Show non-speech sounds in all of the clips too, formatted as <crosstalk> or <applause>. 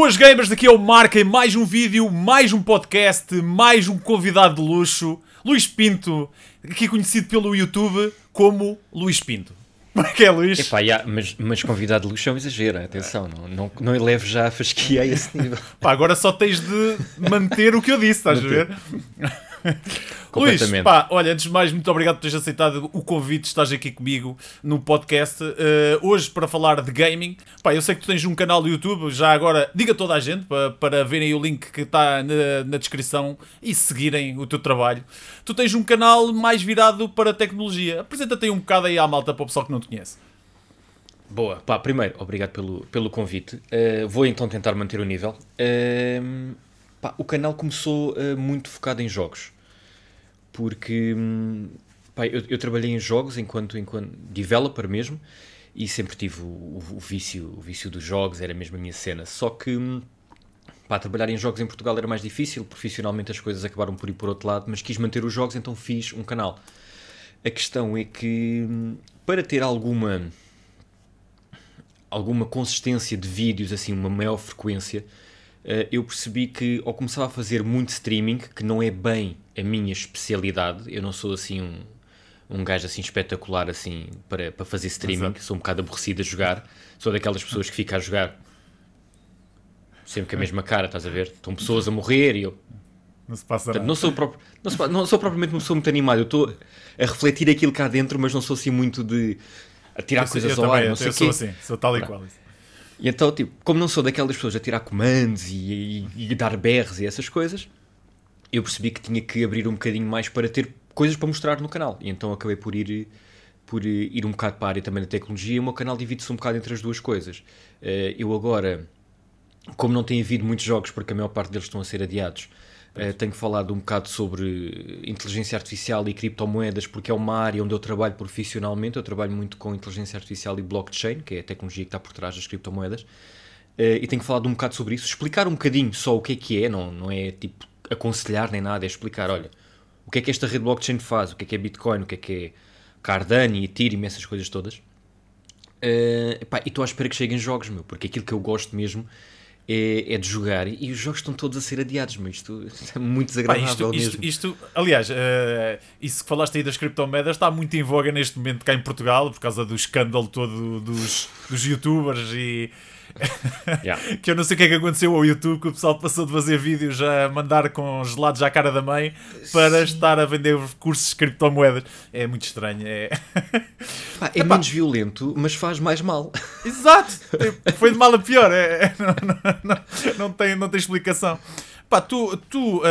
Boas gamers, daqui é o Marca mais um vídeo, mais um podcast, mais um convidado de luxo, Luís Pinto, aqui conhecido pelo YouTube como Luís Pinto. <laughs> Como é que é, Luís? Epá, yeah, mas, mas convidado de luxo é um exagero, atenção, não, não, não eleve já a fasquia a esse <laughs> nível. Pá, agora só tens de manter o que eu disse, estás a ver? <laughs> Luís, pá, olha, antes de mais, muito obrigado por teres aceitado o convite, estás aqui comigo no podcast. Uh, hoje, para falar de gaming, pá, eu sei que tu tens um canal no YouTube, já agora, diga a toda a gente para, para verem o link que está na, na, descrição e seguirem o teu trabalho. Tu tens um canal mais virado para tecnologia. Apresenta-te aí um bocado aí à malta para o pessoal que não te conhece. Boa, pá, primeiro, obrigado pelo, pelo convite. Uh, vou então tentar manter o nível. Uh, pá, o canal começou uh, muito focado em jogos porque hum, pá, eu, eu, trabalhei em jogos enquanto, enquanto developer mesmo e sempre tive o, o, o, vício, o vício dos jogos, era mesmo a minha cena. Só que hum, para trabalhar em jogos em Portugal era mais difícil, profissionalmente as coisas acabaram por ir por outro lado, mas quis manter os jogos, então fiz um canal. A questão é que hum, para ter alguma alguma consistência de vídeos, assim, uma maior frequência, eh, eu percebi que ou começava a fazer muito streaming, que não é bem a minha especialidade, eu não sou assim um, um gajo assim espetacular assim para, para fazer streaming, Exato. sou um bocado aborrecido a jogar, sou daquelas pessoas que fica a jogar sempre com a mesma cara, estás a ver? Estão pessoas a morrer e eu. Não se passa nada. Não sou, próprio, não, não sou propriamente uma pessoa muito animada, eu estou a refletir aquilo cá dentro, mas não sou assim muito de a tirar eu coisas ao ar, não sei eu sou assim, sou tal e qual. E então, tipo, como não sou daquelas pessoas a tirar comandos e, e, e dar berros e essas coisas, eu percebi que tinha que abrir um bocadinho mais para ter coisas para mostrar no canal. E então acabei por ir por eh, ir um bocado para a área também da tecnologia, o meu canal divide-se um bocado entre as duas coisas. Eh, eu agora, como não tem havido muitos jogos, porque a maior parte deles estão a ser adiados, eh, tenho falado um bocado sobre inteligência artificial e criptomoedas, porque é uma área onde eu trabalho profissionalmente. Eu trabalho muito com inteligência artificial e blockchain, que é a tecnologia que está por trás das criptomoedas. Uh, e tenho falado um bocado sobre isso. Explicar um bocadinho só o que é que é, não, não é tipo aconselhar nem nada, é explicar, olha, o que é que esta rede blockchain faz, o que é que é Bitcoin, o que é que é Cardano, e Ethereum, essas coisas todas. Uh, epá, e estou à espera que cheguem jogos, meu, porque aquilo que eu gosto mesmo é, é de jogar e os jogos estão todos a ser adiados, mas isto <laughs> é muito desagradável Pá, isto, isto, isto, aliás, uh, isso que falaste aí das criptomoedas está muito em voga neste momento cá em Portugal por causa do escândalo todo dos, dos youtubers e <laughs> Yeah. que eu não sei o que é que aconteceu ao YouTube, que o pessoal passou de fazer vídeos a mandar com gelados à cara da mãe para Sim. estar a vender cursos de criptomoedas. É muito estranho. É, Pá, é, menos violento, mas faz mais mal. <laughs> Exato! Foi de mal a pior. É, <laughs> não, não, não, não, tem, não tem explicação. Pá, tu, tu uh,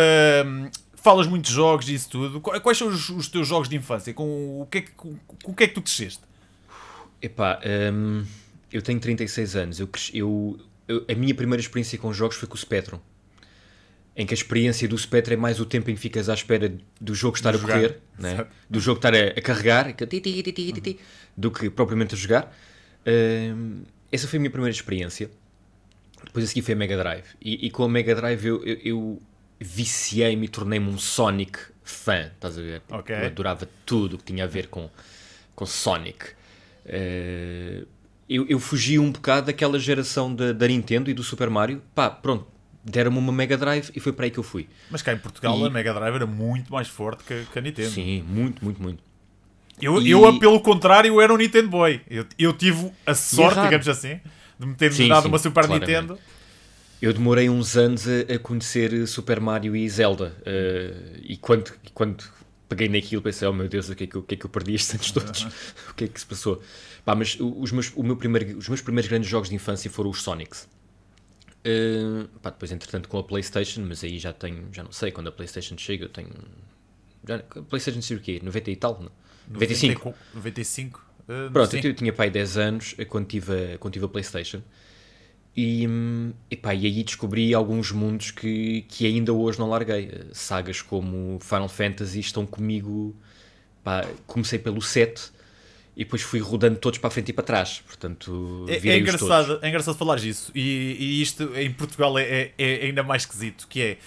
falas muitos jogos e isso tudo. Quais são os, os, teus jogos de infância? Com o que é que, com, com o que, é que tu cresceste? Epá, hum, eu tenho 36 anos. Eu, eu, eu, a minha primeira experiência com jogos foi com o Spectrum. Em que a experiência do Spectrum é mais o tempo em que ficas à espera do jogo estar de a jogar. correr, <laughs> né? do jogo estar a, a carregar, uhum. do que propriamente a jogar. Hum, essa foi a minha primeira experiência. Depois a seguir foi a Mega Drive. E, e com a Mega Drive eu, eu, eu viciei-me e tornei-me um Sonic fã, estás a ver? Okay. Eu adorava tudo que tinha a ver com, com Sonic. Uh, eu, eu fugi um bocado daquela geração da, da Nintendo e do Super Mario. Pá, pronto, deram-me uma Mega Drive e foi para aí que eu fui. Mas cá em Portugal e... a Mega Drive era muito mais forte que, que a Nintendo. Sim, muito, muito, muito. Eu, e... eu pelo contrário, eu era um Nintendo Boy. Eu, eu tive a é sorte, é digamos assim, de me ter sim, dado sim, uma Super claramente. Nintendo. Eu demorei uns anos a, a conhecer Super Mario e Zelda. Uh, e quando, quando peguei naquilo, pensei, oh meu Deus, o que é que eu, que é que eu perdi estes anos todos? <laughs> o que é que se passou? Pá, mas os meus, o meu primeiro, os meus primeiros grandes jogos de infância foram os Sonics. Uh, pá, depois, entretanto, com a PlayStation, mas aí já tenho, já não sei, quando a PlayStation chega, eu tenho. Já, PlayStation chega o quê? 90 e tal? Não? 95. 95? Uh, Pronto, eu, eu tinha pai 10 anos eh, quando tive a, quando tive a PlayStation. E, eh, epá, e aí descobri alguns mundos que, que ainda hoje não larguei. Sagas como Final Fantasy estão comigo. Pá, comecei pelo 7 e depois fui rodando todos para a frente e para trás. Portanto, é, é engraçado, todos. é engraçado falar disso. E, e, isto em Portugal é, é, é ainda mais esquisito, que é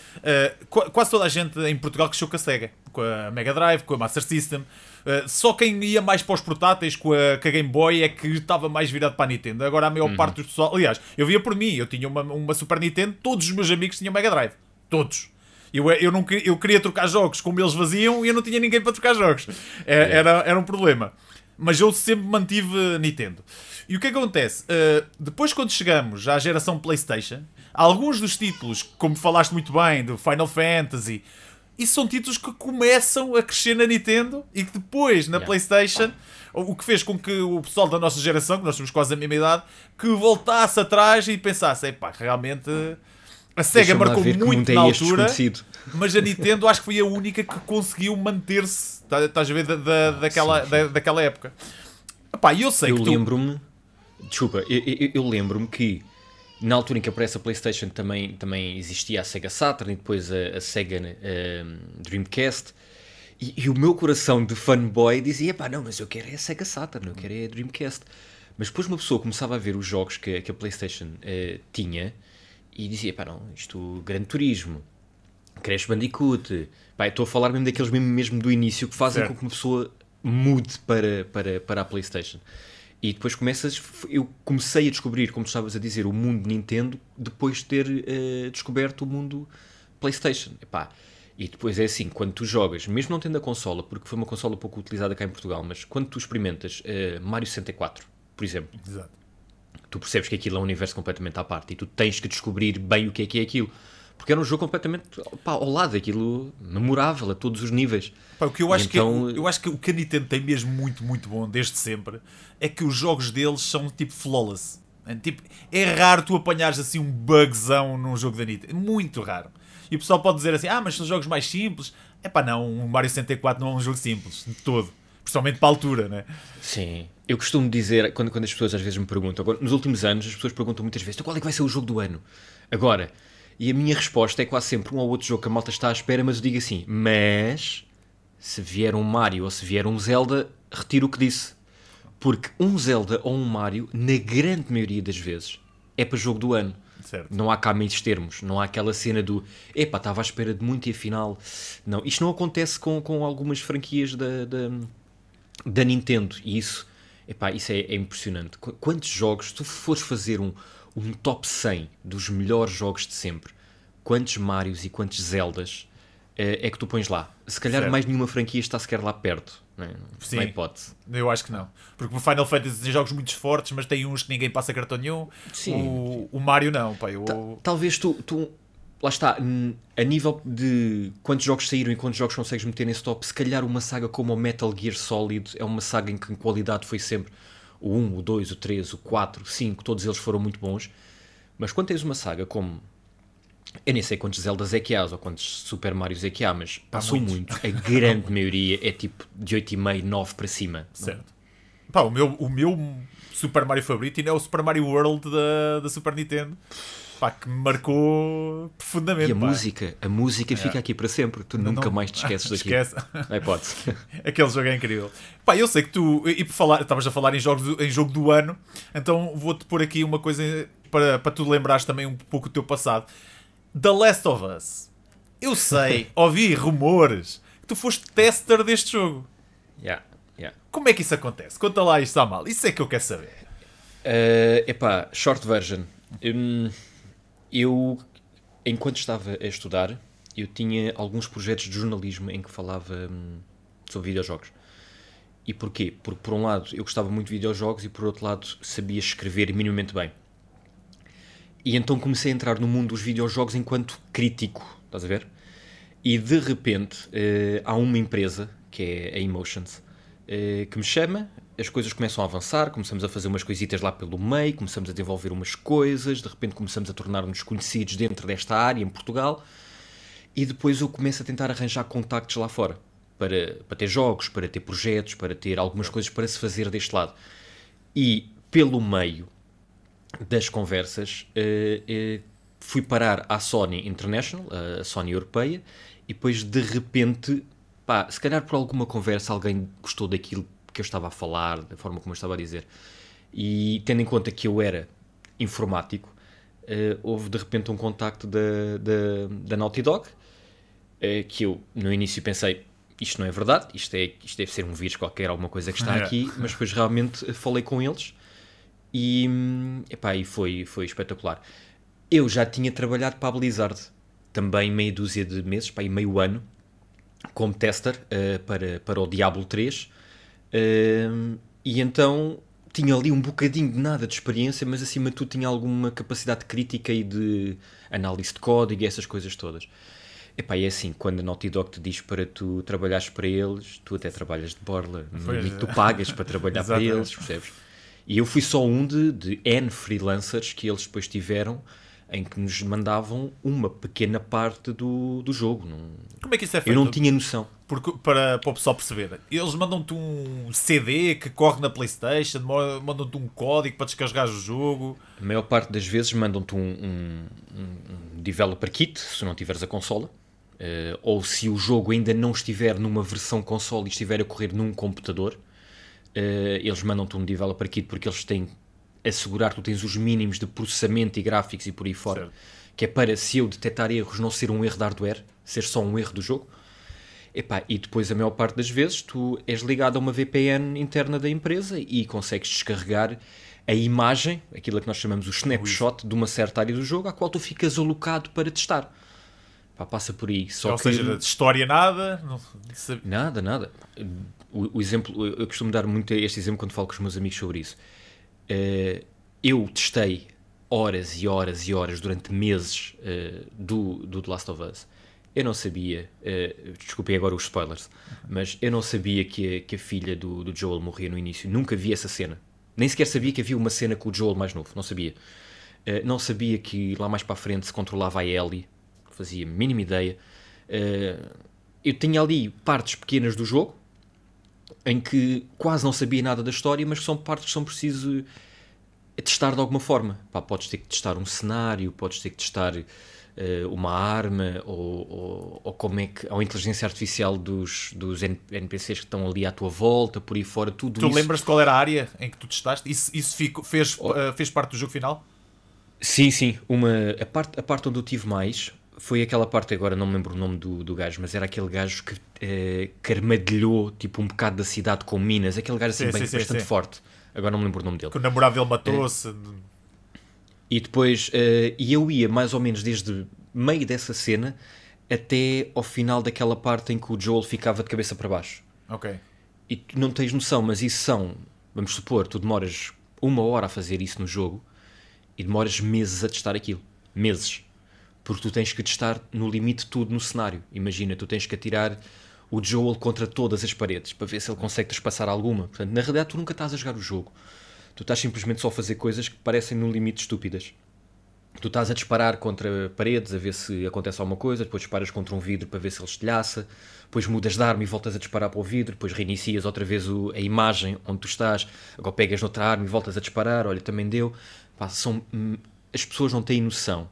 uh, quase toda a gente em Portugal cresceu com a SEGA, com a Mega Drive, com a Master System. Uh, só quem ia mais para os portáteis com a, com a, Game Boy é que estava mais virado para a Nintendo. Agora a maior uhum. parte dos pessoal. Aliás, eu via por mim, eu tinha uma, uma Super Nintendo, todos os meus amigos tinham Mega Drive. Todos. Eu, eh, eu, não, eu queria trocar jogos como eles vaziam e eu não tinha ninguém para trocar jogos. É, yeah. É. era, era um problema mas eu sempre mantive Nintendo. E o que é acontece? Uh, depois, quando chegamos à geração PlayStation, alguns dos títulos, como falaste muito bem, do Final Fantasy, isso são títulos que começam a crescer na Nintendo e que depois na yeah. PlayStation, o que fez com que o pessoal da nossa geração, que nós somos quase a mesma idade, que voltasse atrás e pensasse: pá, realmente a SEGA marcou muito é na altura, mas a Nintendo acho que foi a única que conseguiu manter-se, tá, estás a ver, da, da ah, daquela, da, daquela época. Epá, eu sei eu que lembro-me, tu... desculpa, eu, eu, eu lembro-me que na altura em que aparece a PlayStation também, também existia a Sega Saturn e depois a, a Sega eh, Dreamcast. E, e, o meu coração de fanboy dizia: pá, não, mas eu quero é a Sega Saturn, eu quero é a Dreamcast. Mas depois uma pessoa começava a ver os jogos que, que a PlayStation uh, tinha e dizia, pá, não, isto, grande turismo, Crash Bandicoot, pá, estou a falar mesmo daqueles mesmo, mesmo do início que fazem certo. com que uma pessoa mude para, para, para a Playstation. E depois começas, eu comecei a descobrir, como tu estavas a dizer, o mundo Nintendo depois de ter uh, descoberto o mundo PlayStation. pá E depois é assim, quando tu jogas, mesmo não tendo a consola, porque foi uma consola pouco utilizada cá em Portugal, mas quando tu experimentas uh, Mario 64, por exemplo, Exato tu percebes que aquilo é um universo completamente à parte e tu tens que descobrir bem o que é que é aquilo. Porque era um jogo completamente pá, ao lado daquilo, memorável a todos os níveis. Pá, o que eu acho, é- então... que, eu acho que o que a Nintendo tem mesmo muito, muito bom desde sempre é que os jogos deles são tipo flawless. É, tipo, é raro tu apanhares assim um bugzão num jogo da Nintendo. É muito raro. E o pessoal pode dizer assim: ah, mas são jogos mais simples. É pá, não, o Mario 64 não é um jogo simples, de todo. Principalmente para a altura, né? Sim. Eu costumo dizer, quando, quando as pessoas às vezes me perguntam, agora, nos últimos anos as pessoas perguntam muitas vezes então qual é que vai ser o jogo do ano? Agora, e a minha resposta é quase sempre um ou outro jogo que a malta está à espera, mas eu digo assim, mas se vier um Mario ou se vier um Zelda, retiro o que disse. Porque um Zelda ou um Mario, na grande maioria das vezes, é para jogo do ano. Certo. Não há cá meios termos, não há aquela cena do epá, estava à espera de muito e afinal. Não, isto não acontece com, com algumas franquias da, da, da Nintendo e isso Epá, isso é, é impressionante. Quantos jogos, tu fores fazer um, um top 100 dos melhores jogos de sempre, quantos Marios e quantos Zeldas é, é que tu pões lá? Se calhar certo. mais nenhuma franquia está sequer lá perto. É? Sim, na hipótese. Eu acho que não. Porque o Final Fantasy tem jogos muito fortes, mas tem uns que ninguém passa cartão nenhum. Sim. O, o Mario não, pai. O... Talvez tu, tu lá está, a nível de quantos jogos saíram e quantos jogos consegues meter nesse top, se calhar uma saga como o Metal Gear Solid é uma saga em que em qualidade foi sempre o 1, o 2, o 3, o 4, o 5, todos eles foram muito bons. Mas quando tens uma saga como. Eu nem sei quantos Zeldas é que há ou quantos Super Marios é que há, mas passou muito. muito. A grande <laughs> maioria é tipo de 8,5, 9 para cima. Certo. Não? Pá, o meu, o meu Super Mario favorito ainda é o Super Mario World da, da Super Nintendo. Pá, que me marcou profundamente. E a pá. música, a música é. fica aqui para sempre. Tu não, nunca não... mais te esqueces <laughs> daqui. Esquece. Não é <laughs> Aquele jogo é incrível. Pá, eu sei que tu, e por falar, estavas a falar em, jogos do, em jogo do ano, então vou-te pôr aqui uma coisa para, para tu lembrares também um pouco do teu passado. The Last of Us. Eu sei, <laughs> ouvi rumores que tu foste tester deste jogo. Yeah. Como é que isso acontece? Conta lá isto à mal. Isso é que eu quero saber. Uh, epá, short version. Um, eu, enquanto estava a estudar, eu tinha alguns projetos de jornalismo em que falava um, sobre videojogos. E porquê? Porque, por um lado, eu gostava muito de videojogos e, por outro lado, sabia escrever minimamente bem. E então comecei a entrar no mundo dos videojogos enquanto crítico, estás a ver? E de repente uh, há uma empresa, que é a Emotions, eh, que me chama, as coisas começam a avançar, começamos a fazer umas coisitas lá pelo meio, começamos a desenvolver umas coisas, de repente começamos a tornar-nos conhecidos dentro desta área em Portugal, e depois eu começo a tentar arranjar contactos lá fora, para, para ter jogos, para ter projetos, para ter algumas coisas para se fazer deste lado. E pelo meio das conversas, eh, eh, fui parar à Sony International, a Sony Europeia, e depois de repente pá, se calhar por alguma conversa alguém gostou daquilo que eu estava a falar, da forma como eu estava a dizer. E tendo em conta que eu era informático, uh, houve de repente um contacto da, da, da Naughty Dog, uh, que eu no início pensei, isto não é verdade, isto, é, isto deve ser um vírus qualquer, alguma coisa que está é. aqui, mas depois realmente eh, falei com eles e, hum, epá, e foi, foi espetacular. Eu já tinha trabalhado para a Blizzard, também meia dúzia de meses, pá, e meio ano, como tester uh, para, para o Diablo 3. Uh, ehm, e então tinha ali um bocadinho de nada de experiência, mas acima de tudo tinha alguma capacidade crítica e de análise de código e essas coisas todas. Epá, e é assim, quando a Naughty Dog te diz para tu trabalhares para eles, tu até trabalhas de borla, pois. e é. tu pagas para trabalhar para <laughs> eles, percebes? E eu fui só um de, de N freelancers que eles depois tiveram, em que nos mandavam uma pequena parte do, do jogo. Não... Como é que isso é feito? Eu não tinha noção. Porque, para, para o pessoal perceber, eles mandam-te um CD que corre na Playstation, mandam-te um código para descarregar o jogo. A maior parte das vezes mandam-te um, um, um developer kit, se não tiveres a consola. Uh, ou se o jogo ainda não estiver numa versão console e estiver a correr num computador, uh, eles mandam-te um developer kit porque eles têm assegurar que tu tens os mínimos de processamento e gráficos e por aí fora, certo. que é para se eu detectar erros não ser um erro de hardware, ser só um erro do jogo. Epá, e depois a maior parte das vezes tu és ligado a uma VPN interna da empresa e consegues descarregar a imagem, aquilo que nós chamamos o snapshot de uma certa área do jogo, à qual tu ficas alocado para testar. Pá, passa por aí. Só Ou que... seja, de história nada? Não... Nada, nada. O, o, exemplo, eu costumo dar muito este exemplo quando falo com os meus amigos sobre isso uh, eu testei horas e horas e horas durante meses uh, do, do The Last of Us. Eu não sabia, uh, desculpem agora os spoilers, uhum. mas eu não sabia que a, que a filha do, do Joel morria no início. Nunca vi essa cena. Nem sequer sabia que havia uma cena com o Joel mais novo. Não sabia. Uh, não sabia que lá mais para a frente se controlava a Ellie. Fazia mínima ideia. Uh, eu tinha ali partes pequenas do jogo, em que quase não sabia nada da história, mas são partes que são preciso testar de alguma forma. Pá, podes ter que testar um cenário, podes ter que testar uh, uma arma, ou, ou, ou, como é que. ou a inteligência artificial dos, dos NPCs que estão ali à tua volta, por aí fora, tudo tu isso. Tu lembras qual era a área em que tu testaste? Isso, isso fico, fez, oh. uh, fez parte do jogo final? Sim, sim. Uma, a, parte, a parte onde eu tive mais foi aquela parte, agora não me lembro o nome do, do gajo, mas era aquele gajo que, uh, eh, que armadilhou tipo um bocado da cidade com minas, aquele gajo assim sim, bem, sim, bastante sim. forte. Agora não me lembro o nome dele. Que o namorado matou-se. Eh, e depois, uh, e eu ia mais ou menos desde meio dessa cena até ao final daquela parte em que o Joel ficava de cabeça para baixo. Ok. E tu não tens noção, mas isso são, vamos supor, tu demoras uma hora a fazer isso no jogo e demoras meses a testar aquilo. Meses porque tu tens que testar no limite tudo no cenário. Imagina, tu tens que atirar o Joel contra todas as paredes para ver se ele consegue passar alguma. Portanto, na realidade, tu nunca estás a jogar o jogo. Tu estás simplesmente só a fazer coisas que parecem no limite estúpidas. Tu estás a disparar contra paredes a ver se acontece alguma coisa, depois disparas contra um vidro para ver se ele estilhaça, depois mudas de arma e voltas a disparar para o vidro, depois reinicias outra vez o, a imagem onde tu estás, agora pegas noutra arma e voltas a disparar, olha, também deu. Pá, são, hum, as pessoas não têm noção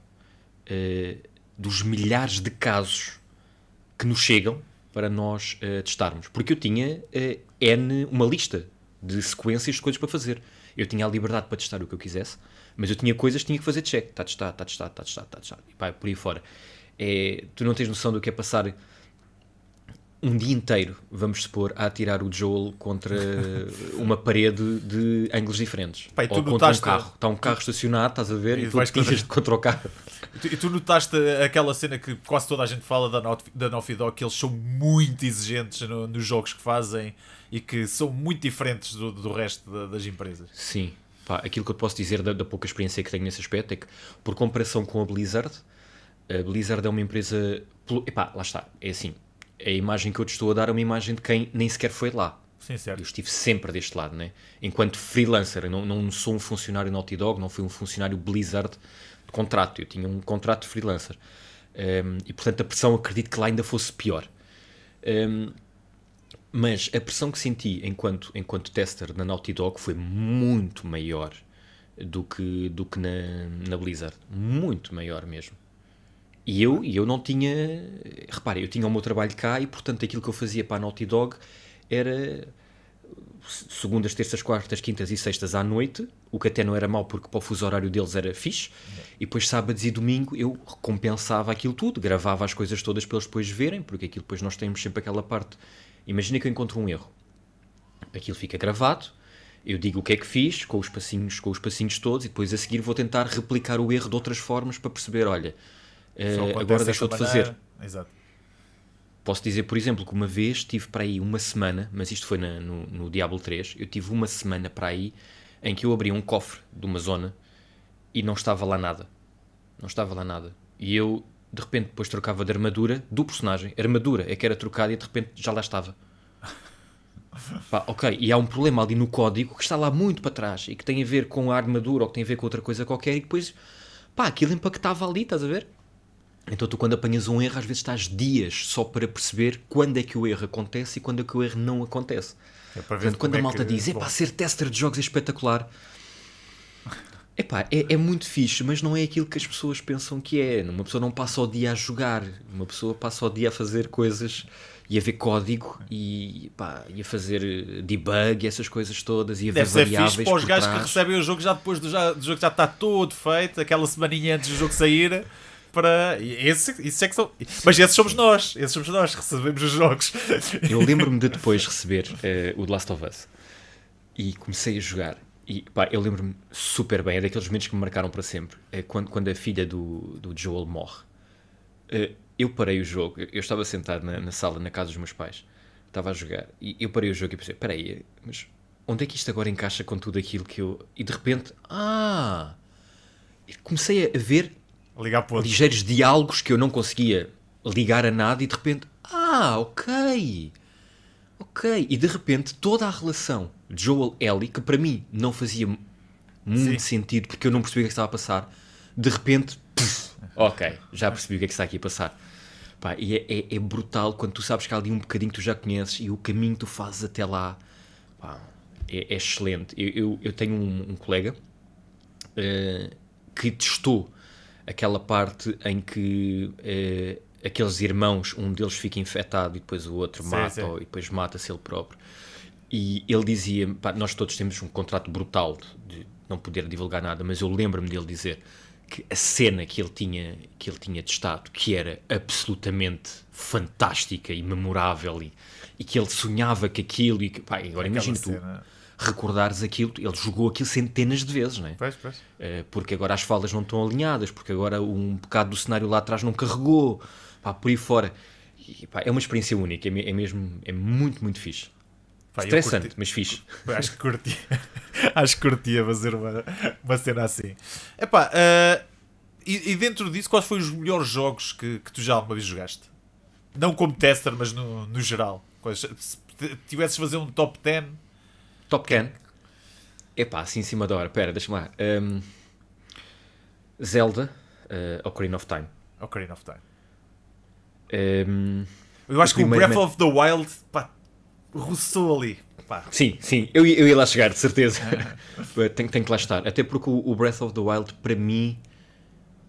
uh, dos milhares de casos que nos chegam para nós uh, testarmos. Porque eu tinha uh, N, uma lista de sequências de coisas para fazer. Eu tinha a liberdade para testar o que eu quisesse, mas eu tinha coisas que tinha que fazer check. Está testado, está testado, está testado, está testado. E pá, por aí fora. É, tu não tens noção do que é passar um dia inteiro, vamos supor, a atirar o Joel contra <laughs> uma parede de ângulos diferentes. Pai, Ou contra um carro. Está um carro estacionado, estás a ver, e, e tu atiras contra o carro. E tu, notaste aquela cena que quase toda a gente fala da, da Naughty Dog, que eles são muito exigentes no, nos jogos que fazem e que são muito diferentes do, do resto da, das empresas. Sim. Pá, aquilo que eu posso dizer da, da pouca experiência que tenho nesse aspecto é que, por comparação com a Blizzard, a Blizzard é uma empresa... Epá, lá está, é assim a imagem que eu te estou a dar é uma imagem de quem nem sequer foi lá. Sim, certo. Eu estive sempre deste lado, né? Enquanto freelancer, não, não sou um funcionário Naughty Dog, não fui um funcionário Blizzard de contrato, eu tinha um contrato de freelancer. Um, ehm, e portanto a pressão acredito que lá ainda fosse pior. Um, ehm, mas a pressão que senti enquanto, enquanto tester na Naughty Dog foi muito maior do que, do que na, na Blizzard. Muito maior mesmo. E eu, é? e eu não tinha. Reparem, eu tinha o meu trabalho cá e, portanto, aquilo que eu fazia para a Naughty Dog era segundas, terças, quartas, quintas e sextas à noite, o que até não era mau porque para o fuso horário deles era fixe. E depois sábados e domingo eu compensava aquilo tudo, gravava as coisas todas para eles depois verem, porque aquilo depois nós temos sempre aquela parte. Imagina que eu encontro um erro. Aquilo fica gravado, eu digo o que é que fiz com os passinhos, com os passinhos todos e depois a seguir vou tentar replicar o erro de outras formas para perceber, olha, eh, agora deixou de fazer. Exato. Posso dizer, por exemplo, que uma vez tive para aí uma semana, mas isto foi na, no, no Diablo 3, eu tive uma semana para aí em que eu abri um cofre de uma zona e não estava lá nada. Não estava lá nada. E eu, de repente, depois trocava de armadura do personagem. Armadura é que era trocada e de repente já lá estava. <laughs> Pá, ok, e há um problema ali no código que está lá muito para trás e que tem a ver com a armadura ou que tem a ver com outra coisa qualquer e depois, pá, aquilo impactava ali, estás a ver? Então, tu, quando apanhas um erro, às vezes estás dias só para perceber quando é que o erro acontece e quando é que o erro não acontece. É Portanto, quando a é malta é que... ser tester de jogos é espetacular. Epá, é, é muito fixe, mas não é aquilo que as pessoas pensam que é. Uma pessoa não passa o dia a jogar, uma pessoa passa o dia a fazer coisas e a ver código e, pá, e a fazer eh, debug e essas coisas todas e a ver Deve variáveis ser fixe para os gajos que recebem o jogo já depois do, já, do jogo já está todo feito, aquela semaninha antes do jogo sair para. Esse, isso é que são... Mas esses somos nós, esses somos nós, recebemos os jogos. Eu lembro-me de <laughs> depois receber uh, o The Last of Us e comecei a jogar. E pá, eu lembro-me super bem, é daqueles momentos que me marcaram para sempre. É quando, quando a filha do, do Joel morre. Uh, eu parei o jogo, eu estava sentado na, na, sala, na casa dos meus pais, estava a jogar, e eu parei o jogo e pensei: peraí, mas onde é que isto agora encaixa com tudo aquilo que eu. E de repente, ah! Comecei a ver ligar pontos. ligeiros diálogos que eu não conseguia ligar a nada e de repente, ah, ok, ok. E de repente toda a relação Joel-Ellie, que para mim não fazia muito Sim. sentido porque eu não percebia o é que, estava a passar, de repente, puf, ok, já percebi o que é que está aqui a passar. Pá, e é, é, é, brutal quando tu sabes que há ali um bocadinho que tu já conheces e o caminho que tu fazes até lá pá, é, é, excelente. Eu, eu, eu tenho um, um colega uh, que testou aquela parte em que eh, aqueles irmãos, um deles fica infectado e depois o outro sim, mata sim. e depois mata-se ele próprio. E ele dizia: pá, Nós todos temos um contrato brutal de, de não poder divulgar nada, mas eu lembro-me dele dizer que a cena que ele tinha que ele tinha testado que era absolutamente fantástica e memorável e, e que ele sonhava que aquilo e que, pá, agora imagina tu cena recordares aquilo, ele jogou aquilo centenas de vezes, não é? Pois, pois. Eh, porque agora as falas não estão alinhadas, porque agora um bocado do cenário lá atrás não carregou, pá, por aí fora. E, pá, é uma experiência única, é, é, mesmo, é muito, muito fixe. Estressante, mas fixe. Acho que curtia, <laughs> acho que curtia fazer uma, uma cena assim. Epá, uh, e, e dentro disso, quais foram os melhores jogos que, que tu já alguma vez jogaste? Não como tester, mas no, no geral. Quais, se tivesses fazer um top 10 Top Gun. Epá, assim em cima da hora. Pera, deixa-me lá. Um, Zelda, uh, Ocarina of Time. Ocarina of Time. Um, eu acho que o Breath of the Wild pá, russou ali. Pá. Sim, sim, eu, eu ia lá chegar, de certeza. <laughs> tenho, tenho que lá estar. Até porque o, o Breath of the Wild, para mim,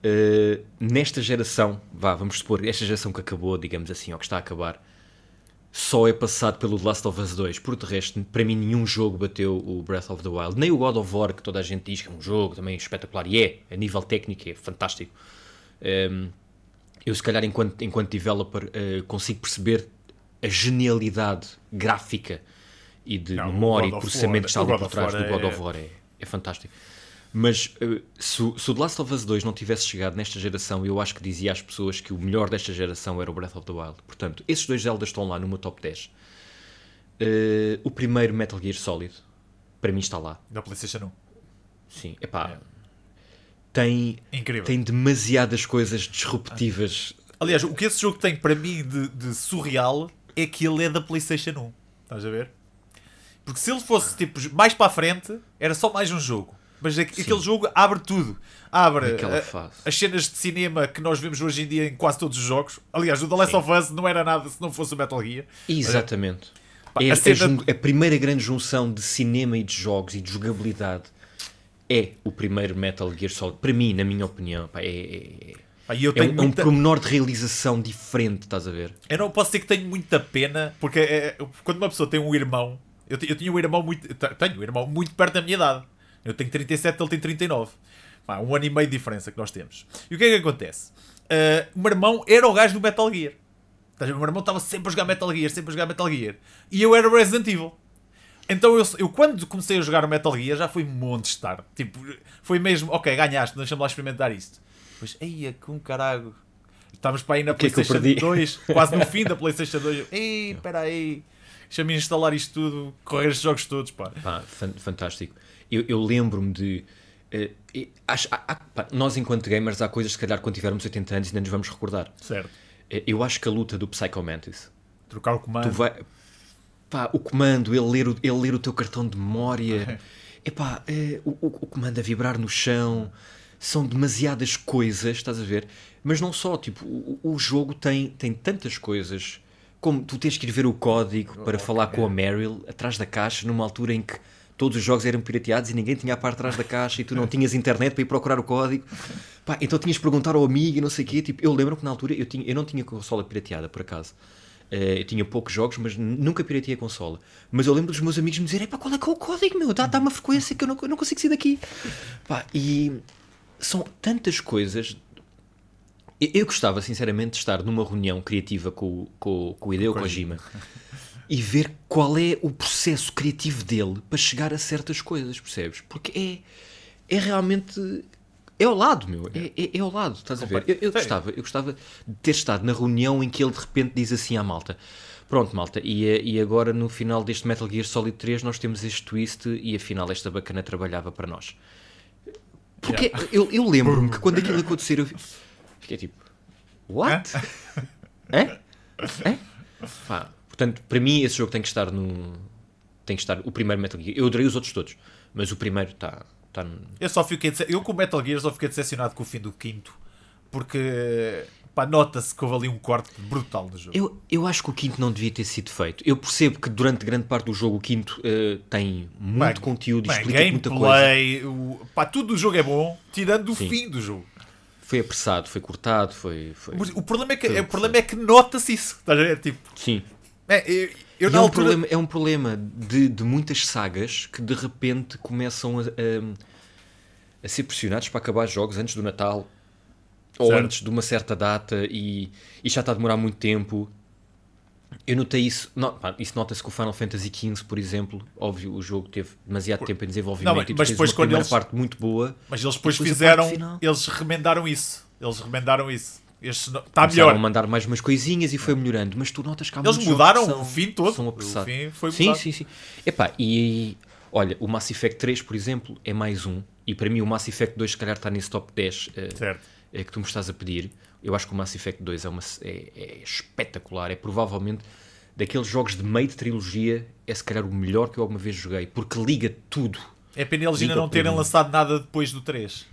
uh, nesta geração, vá, vamos supor, esta geração que acabou, digamos assim, ou que está a acabar, só é passado pelo The Last of Us 2. Por de resto, para mim, nenhum jogo bateu o Breath of the Wild. Nem o God of War, que toda a gente diz que é um jogo também espetacular. E é, a nível técnico, é fantástico. Um, eu, se calhar, enquanto, enquanto developer, uh, consigo perceber a genialidade gráfica e de Não, memória e processamento que está ali por trás do God é of War. É, é fantástico. Mas eh, se, se, o The Last of Us 2 não tivesse chegado nesta geração, eu acho que dizia às pessoas que o melhor desta geração era o Breath of the Wild. Portanto, esses dois Zeldas estão lá no meu top 10. Uh, eh, o primeiro Metal Gear Solid, para mim, está lá. Da PlayStation 1. Sim, epá. É. Tem, tem demasiadas coisas disruptivas. Ah. Aliás, o que esse jogo tem para mim de, de surreal é que ele é da PlayStation 1. Estás a ver? Porque se ele fosse tipo mais para a frente, era só mais um jogo. Mas a, aquele jogo abre tudo. Abre a, as cenas de cinema que nós vemos hoje em dia em quase todos os jogos. Aliás, o The Last Sim. of Us não era nada se não fosse o Metal Gear. Exatamente. Pá, é a, cena... a primeira grande junção de cinema e de jogos e de jogabilidade é o primeiro Metal Gear Solid, para mim, na minha opinião, pá, é, é, é um, muita... de realização diferente, estás a ver? Eu não posso dizer que tenho muita pena, porque é, quando uma pessoa tem um irmão, eu, eu tinha um irmão muito, tenho um irmão muito perto da minha idade. Eu tenho 37, ele tem 39. Pá, um ano e meio de diferença que nós temos. E o que é que acontece? Uh, o meu irmão era o gajo do Metal Gear. Tá o meu irmão estava sempre a jogar Metal Gear, sempre a jogar Metal Gear. E eu era o Resident Evil. Então eu, eu quando comecei a jogar o Metal Gear já foi monte estar. Tipo, foi mesmo, ok, ganhaste, deixa-me lá experimentar isto. Pois, eia, com carago. Estávamos para ir na é PlayStation é 2, <laughs> quase no fim da PlayStation 2. Ei, espera aí, deixa-me instalar isto tudo, correr estes jogos todos, pá. Pá, fantástico eu, eu lembro-me de. Uh, acho, há, há, nós, enquanto gamers, há coisas, se calhar, quando tivermos 80 anos, ainda nos vamos recordar. Certo. Uh, eu acho que a luta do Psycho Mantis. Trocar o comando. Vai, pá, o comando, ele ler o, ele ler o teu cartão de memória. é <laughs> uh, o, o, comando a vibrar no chão. São demasiadas coisas, estás a ver? Mas não só, tipo, o, o jogo tem, tem tantas coisas como tu tens que ir ver o código para oh, falar com a Meryl atrás da caixa numa altura em que todos os jogos eram pirateados e ninguém tinha a parte atrás da caixa e tu não <laughs> tinhas internet para ir procurar o código. Pá, então tinhas de perguntar ao amigo e não sei o quê. Tipo, eu lembro que na altura eu, tinha, eu não tinha consola pirateada, por acaso. Uh, eu tinha poucos jogos, mas nunca pirateei a consola. Mas eu lembro dos meus amigos me dizerem: pá, qual é que é o código, meu? Dá, dá uma frequência que eu não, eu não consigo sair daqui. Pá, e são tantas coisas. Eu, gostava, sinceramente, de estar numa reunião criativa com, com, com o Hideo Kojima. <laughs> e ver qual é o processo criativo dele para chegar a certas coisas, percebes? Porque é, é realmente. É ao lado, meu. É, é, é ao lado, estás Compa a ver? Eu, eu gostava, eu gostava de ter estado na reunião em que ele de repente diz assim à malta: Pronto, malta, e, eh, e agora no final deste Metal Gear Solid 3 nós temos este twist e afinal esta bacana trabalhava para nós. Porque yeah. eu, eu lembro-me que quando aquilo acontecer eu fiquei tipo: What? Hã? Hã? Pá, Portanto, para mim, esse jogo tem que estar no. Tem que estar o primeiro Metal Gear. Eu adorei os outros todos, mas o primeiro está. Tá no... Eu só fiquei. Dece... Eu com o Metal Gear só fiquei decepcionado com o fim do quinto, porque. Pá, nota-se que houve ali um corte brutal no jogo. Eu, eu acho que o quinto não devia ter sido feito. Eu percebo que durante grande parte do jogo o quinto uh, tem muito bem, conteúdo e explica gameplay, muita coisa. O, pá, tudo o jogo é bom, tirando Sim. o fim do jogo foi apressado, foi cortado, foi. foi o problema é que, o problema é que nota-se isso. tá a ver? É tipo, Sim. É, eu, eu é, um altura... problema, é um problema de, de muitas sagas que de repente começam a, a, a ser pressionados para acabar jogos antes do Natal ou antes de uma certa data e, e já está a demorar muito tempo. Eu notei isso. isso nota-se com o Final Fantasy XV, por exemplo. Óbvio, o jogo teve demasiado tempo em desenvolvimento não, mas, e depois quando eles, parte muito boa. Mas eles depois, depois fizeram. Eles remendaram isso. Eles remendaram isso está tá melhor. a mandar mais umas coisinhas e foi melhorando, mas tu notas que há Eles mudaram são, o fim todo. São O fim foi mudado. Sim, sim, sim. Epá, e olha, o Mass Effect 3, por exemplo, é mais um. E para mim o Mass Effect 2 se calhar está nesse top 10 eh, certo. Uh, que tu me estás a pedir. Eu acho que o Mass Effect 2 é, uma, é, é espetacular. É provavelmente daqueles jogos de meio de trilogia, é se calhar o melhor que eu alguma vez joguei, porque liga tudo. É pena eles ainda não terem lançado nada depois do 3.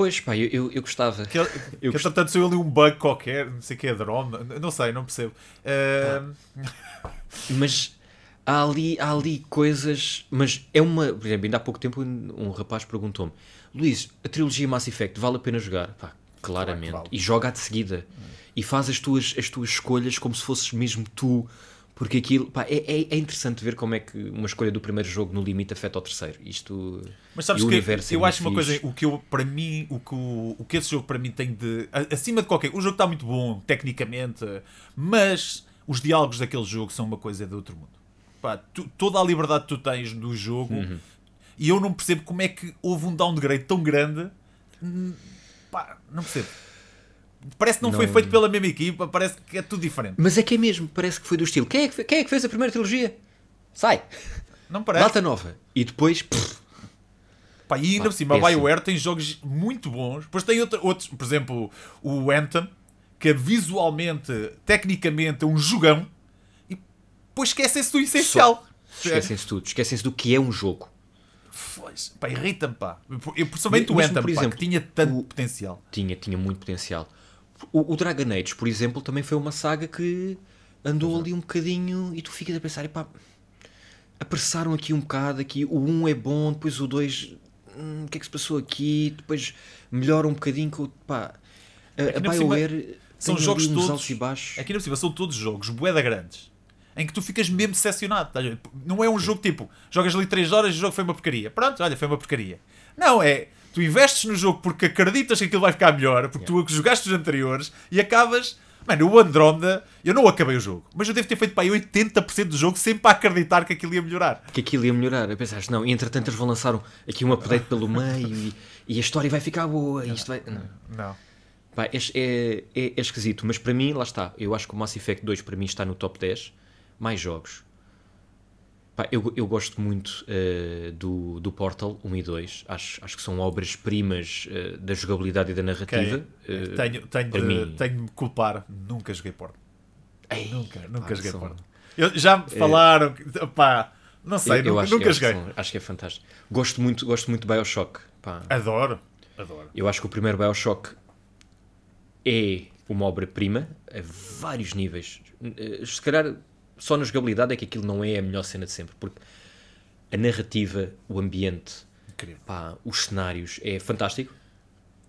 Pois, pá, eu, eu, eu gostava. Que, <laughs> eu que gost... Portanto, saiu ali um bug qualquer, não sei o que é drone, não sei, não percebo. Uh... mas há ali, há ali coisas. Mas é uma. Por exemplo, ainda há pouco tempo um rapaz perguntou-me: Luís, a trilogia Mass Effect vale a pena jogar? Pá, claramente. Claro vale. E joga de seguida. Hum. E faz as tuas, as tuas escolhas como se fosses mesmo tu porque aquilo pá, é, é, é, interessante ver como é que uma escolha do primeiro jogo no limite afeta o terceiro. Isto Mas sabes o que universo é eu, acho uma coisa, o que eu para mim, o que, o, o que esse jogo para mim tem de. Acima de qualquer. O jogo está muito bom, tecnicamente, mas os diálogos daquele jogo são uma coisa de outro mundo. Pá, tu, toda a liberdade que tu tens do jogo uhum. e eu não percebo como é que houve um downgrade tão grande. Hum, pá, não percebo. Parece que não, não, foi feito pela mesma equipa, parece que é tudo diferente. Mas é que é mesmo, parece que foi do estilo. Quem é que, quem é que fez a primeira trilogia? Sai! Não parece. Data nova. E depois. Pff. Pá, e ainda por cima, a BioWare tem jogos muito bons. Depois tem outro, outros, por exemplo, o Anthem, que é visualmente, tecnicamente, é um jogão. E depois esquecem-se do essencial. Esquecem-se tudo. Esquecem-se do que é um jogo. Pá, irrita-me, pá. Eu, principalmente o Anthem, por exemplo, pá, que tinha tanto o... potencial. Tinha, tinha muito potencial. O, o Dragon por exemplo, também foi uma saga que andou Exato. Uhum. ali um bocadinho e tu ficas a pensar, epá, apressaram aqui um bocado, aqui o 1 um é bom, depois o 2, hum, o que é que se passou aqui, depois melhora um bocadinho que pá, a, a BioWare são jogos todos, altos e baixos. Aqui não cima são todos jogos, boeda grandes, em que tu ficas mesmo decepcionado, tá não é um jogo tipo, jogas ali 3 horas e o jogo foi uma porcaria, pronto, olha, foi uma porcaria. Não, é tu investes no jogo porque acreditas que aquilo vai ficar melhor, porque yeah. tu jogaste os anteriores e acabas. Mano, o Andromeda, eu não acabei o jogo, mas eu devo ter feito para aí 80% do jogo sempre a acreditar que aquilo ia melhorar. Que aquilo ia melhorar. Eu pensaste, não, entretanto eles vão lançar um, aqui um update pelo meio e, e, a história vai ficar boa. Não. Isto vai... Não. não. Pá, é, é, é, é esquisito, mas para mim, lá está. Eu acho que o Mass Effect 2 para mim está no top 10 mais jogos Pá, eu, eu gosto muito uh, do, do Portal 1 e 2. Acho, acho que são obras-primas uh, da jogabilidade e da narrativa. Okay. Uh, tenho, tenho, de, mim... tenho de me culpar, nunca joguei Portal. Ei, nunca, nunca joguei são... Portal. Eu, já me falaram, é... pá, não sei, eu, eu nunca, acho, nunca é joguei. Acho, acho que é fantástico. Gosto muito, gosto muito de Bioshock. Pá. Adoro, adoro. Eu acho que o primeiro Bioshock é uma obra-prima a vários níveis. Se calhar só na jogabilidade é que aquilo não é a melhor cena de sempre, porque a narrativa, o ambiente, pá, os cenários é fantástico.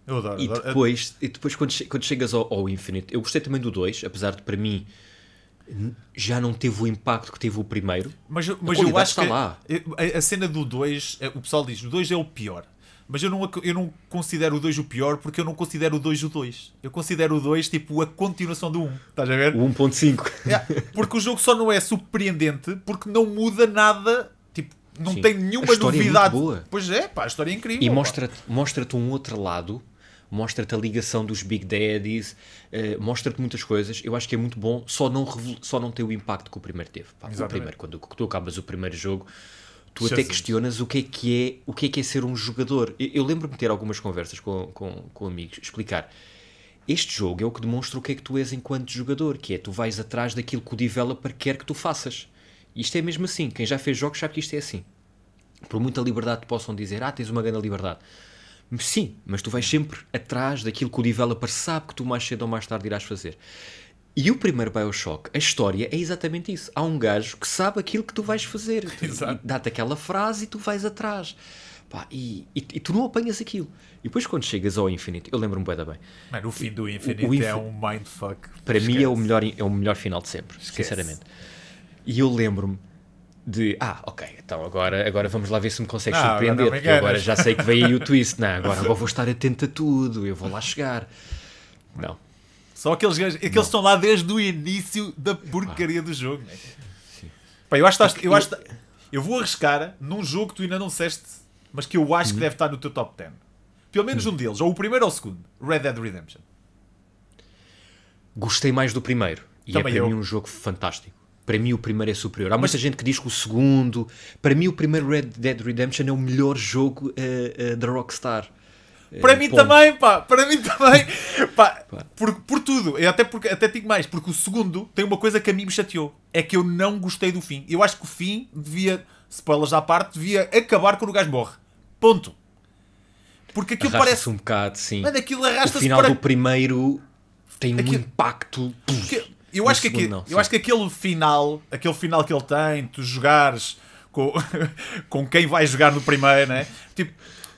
Eu adoro, e depois, e depois quando, che quando chegas ao, ao, Infinite, eu gostei também do 2, apesar de para mim já não teve o impacto que teve o primeiro. Mas, mas eu acho que a, a, cena do 2, é, o pessoal diz, o 2 é o pior. Mas eu não, eu não considero o 2 o pior porque eu não considero o 2 o 2. Eu considero o 2 tipo a continuação do 1. Estás a ver? O 1.5. É, porque o jogo só não é surpreendente porque não muda nada. Tipo, não Sim. tem nenhuma é novidade. É boa. Pois é, pá, a história é incrível. E mostra-te mostra um outro lado. Mostra-te a ligação dos Big Daddies, uh, mostra-te muitas coisas. Eu acho que é muito bom, só não, só não tem o impacto que o primeiro teve. Pá. O primeiro, quando tu acabas o primeiro jogo, tu Jesus. até questionas o que é que é, o que é, que é ser um jogador. Eu, eu lembro-me de ter algumas conversas com, com, com amigos, explicar. Este jogo é o que demonstra o que é que tu és enquanto jogador, que é tu vais atrás daquilo que o developer quer que tu faças. Isto é mesmo assim, quem já fez jogos sabe que isto é assim. Por muita liberdade te possam dizer, ah, tens uma grande liberdade. Sim, mas tu vais sempre atrás daquilo que o developer sabe que tu mais cedo ou mais tarde irás fazer. E o primeiro Bioshock, a história é exatamente isso. Há um gajo que sabe aquilo que tu vais fazer. <laughs> Dá-te aquela frase e tu vais atrás. Pá, e, e, e, tu não apanhas aquilo. E depois quando chegas ao Infinite, eu lembro-me bem da bem. Mano, o fim do Infinite o, o é um mindfuck. Para Esquece. mim é o, melhor, é o melhor final de sempre, Esquece. sinceramente. E eu lembro-me de ah, ok, então agora, agora vamos lá ver se me consegues não, surpreender. porque não me agora já sei que veio aí o <laughs> twist. Não, é? agora vou estar atento a tudo, eu vou lá chegar. Não, são aqueles gajos, aqueles é que estão lá desde o início da porcaria do jogo. Né? Pá, eu acho que é estás, eu, acho, tá- eu vou arriscar num jogo que tu ainda não disseste, mas que eu acho que uhum. deve estar no teu top 10. Pelo menos uhum. um deles, ou o primeiro ou o segundo. Red Dead Redemption. Gostei mais do primeiro. E é Também é para eu. mim um jogo fantástico. Para mim o primeiro é superior. Há mas... muita gente que diz que o segundo. Para mim o primeiro Red Dead Redemption é o melhor jogo uh, uh, da Rockstar. É para mim ponto. também, pá, para mim também, <laughs> pá, pá. Por, por tudo, eu até, porque, até digo mais, porque o segundo tem uma coisa que a mim me chateou, é que eu não gostei do fim. Eu acho que o fim devia, spoilers à parte, devia acabar quando o gajo morre. Ponto. Porque aquilo parece. um bocado, sim. Mano, aquilo arrasta-se. O final para... do primeiro tem aquilo... um impacto. Que... Eu, acho, que aquele não, eu acho que aquele final, aquele final que ele tem, tu jogares com, <laughs> com quem vai jogar no primeiro, né? Tipo,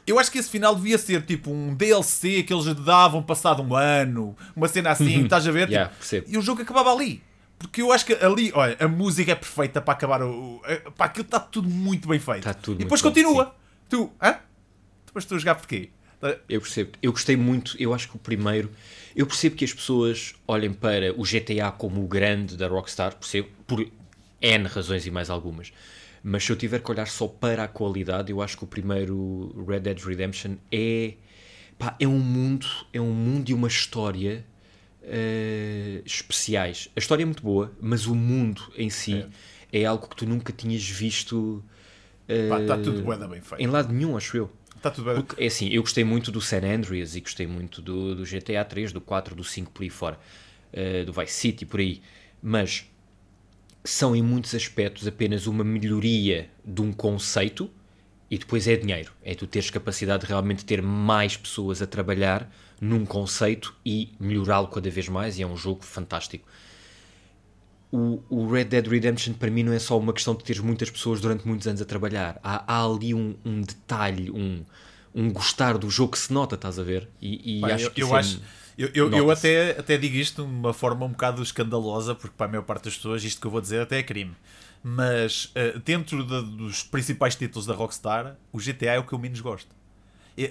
eu acho que esse final devia ser tipo um DLC que eles davam passado um ano, uma cena assim, uhum. estás a ver? Tipo, yeah, tipo, e o jogo acabava ali. Porque eu acho que ali, olha, a música é perfeita para acabar o. Eh, para aquilo está tudo muito bem feito. Está tudo e depois continua. tu, hã? Depois tu a jogar porquê? Eu percebo. Eu gostei muito, eu acho que o primeiro. Eu percebo que as pessoas olhem para o GTA como o grande da Rockstar, percebo, por N razões e mais algumas. Mas se eu tiver que olhar só para a qualidade, eu acho que o primeiro Red Dead Redemption é. Pá, é um mundo, é um mundo e uma história uh, especiais. A história é muito boa, mas o mundo em si é, é algo que tu nunca tinhas visto. Está uh, eh, tudo bem, bem feito. Em lado nenhum, acho eu. Está tudo bem. Porque, é assim, eu gostei muito do San Andreas e gostei muito do, do GTA 3, do 4, do 5 por aí fora, uh, do Vice City por aí, mas são em muitos aspectos apenas uma melhoria de um conceito e depois é dinheiro. É tu teres capacidade de realmente ter mais pessoas a trabalhar num conceito e melhorá-lo cada vez mais e é um jogo fantástico. O, o, Red Dead Redemption para mim não é só uma questão de teres muitas pessoas durante muitos anos a trabalhar. Há, há ali um, um detalhe, um, um gostar do jogo que se nota, estás a ver? E, e Pai, acho eu, que eu é acho... Eu, eu, eu, até, até digo isto de uma forma um bocado escandalosa, porque para a maior parte das pessoas isto que eu vou dizer até é crime. Mas uh, dentro de, dos principais títulos da Rockstar, o GTA é o que eu menos gosto.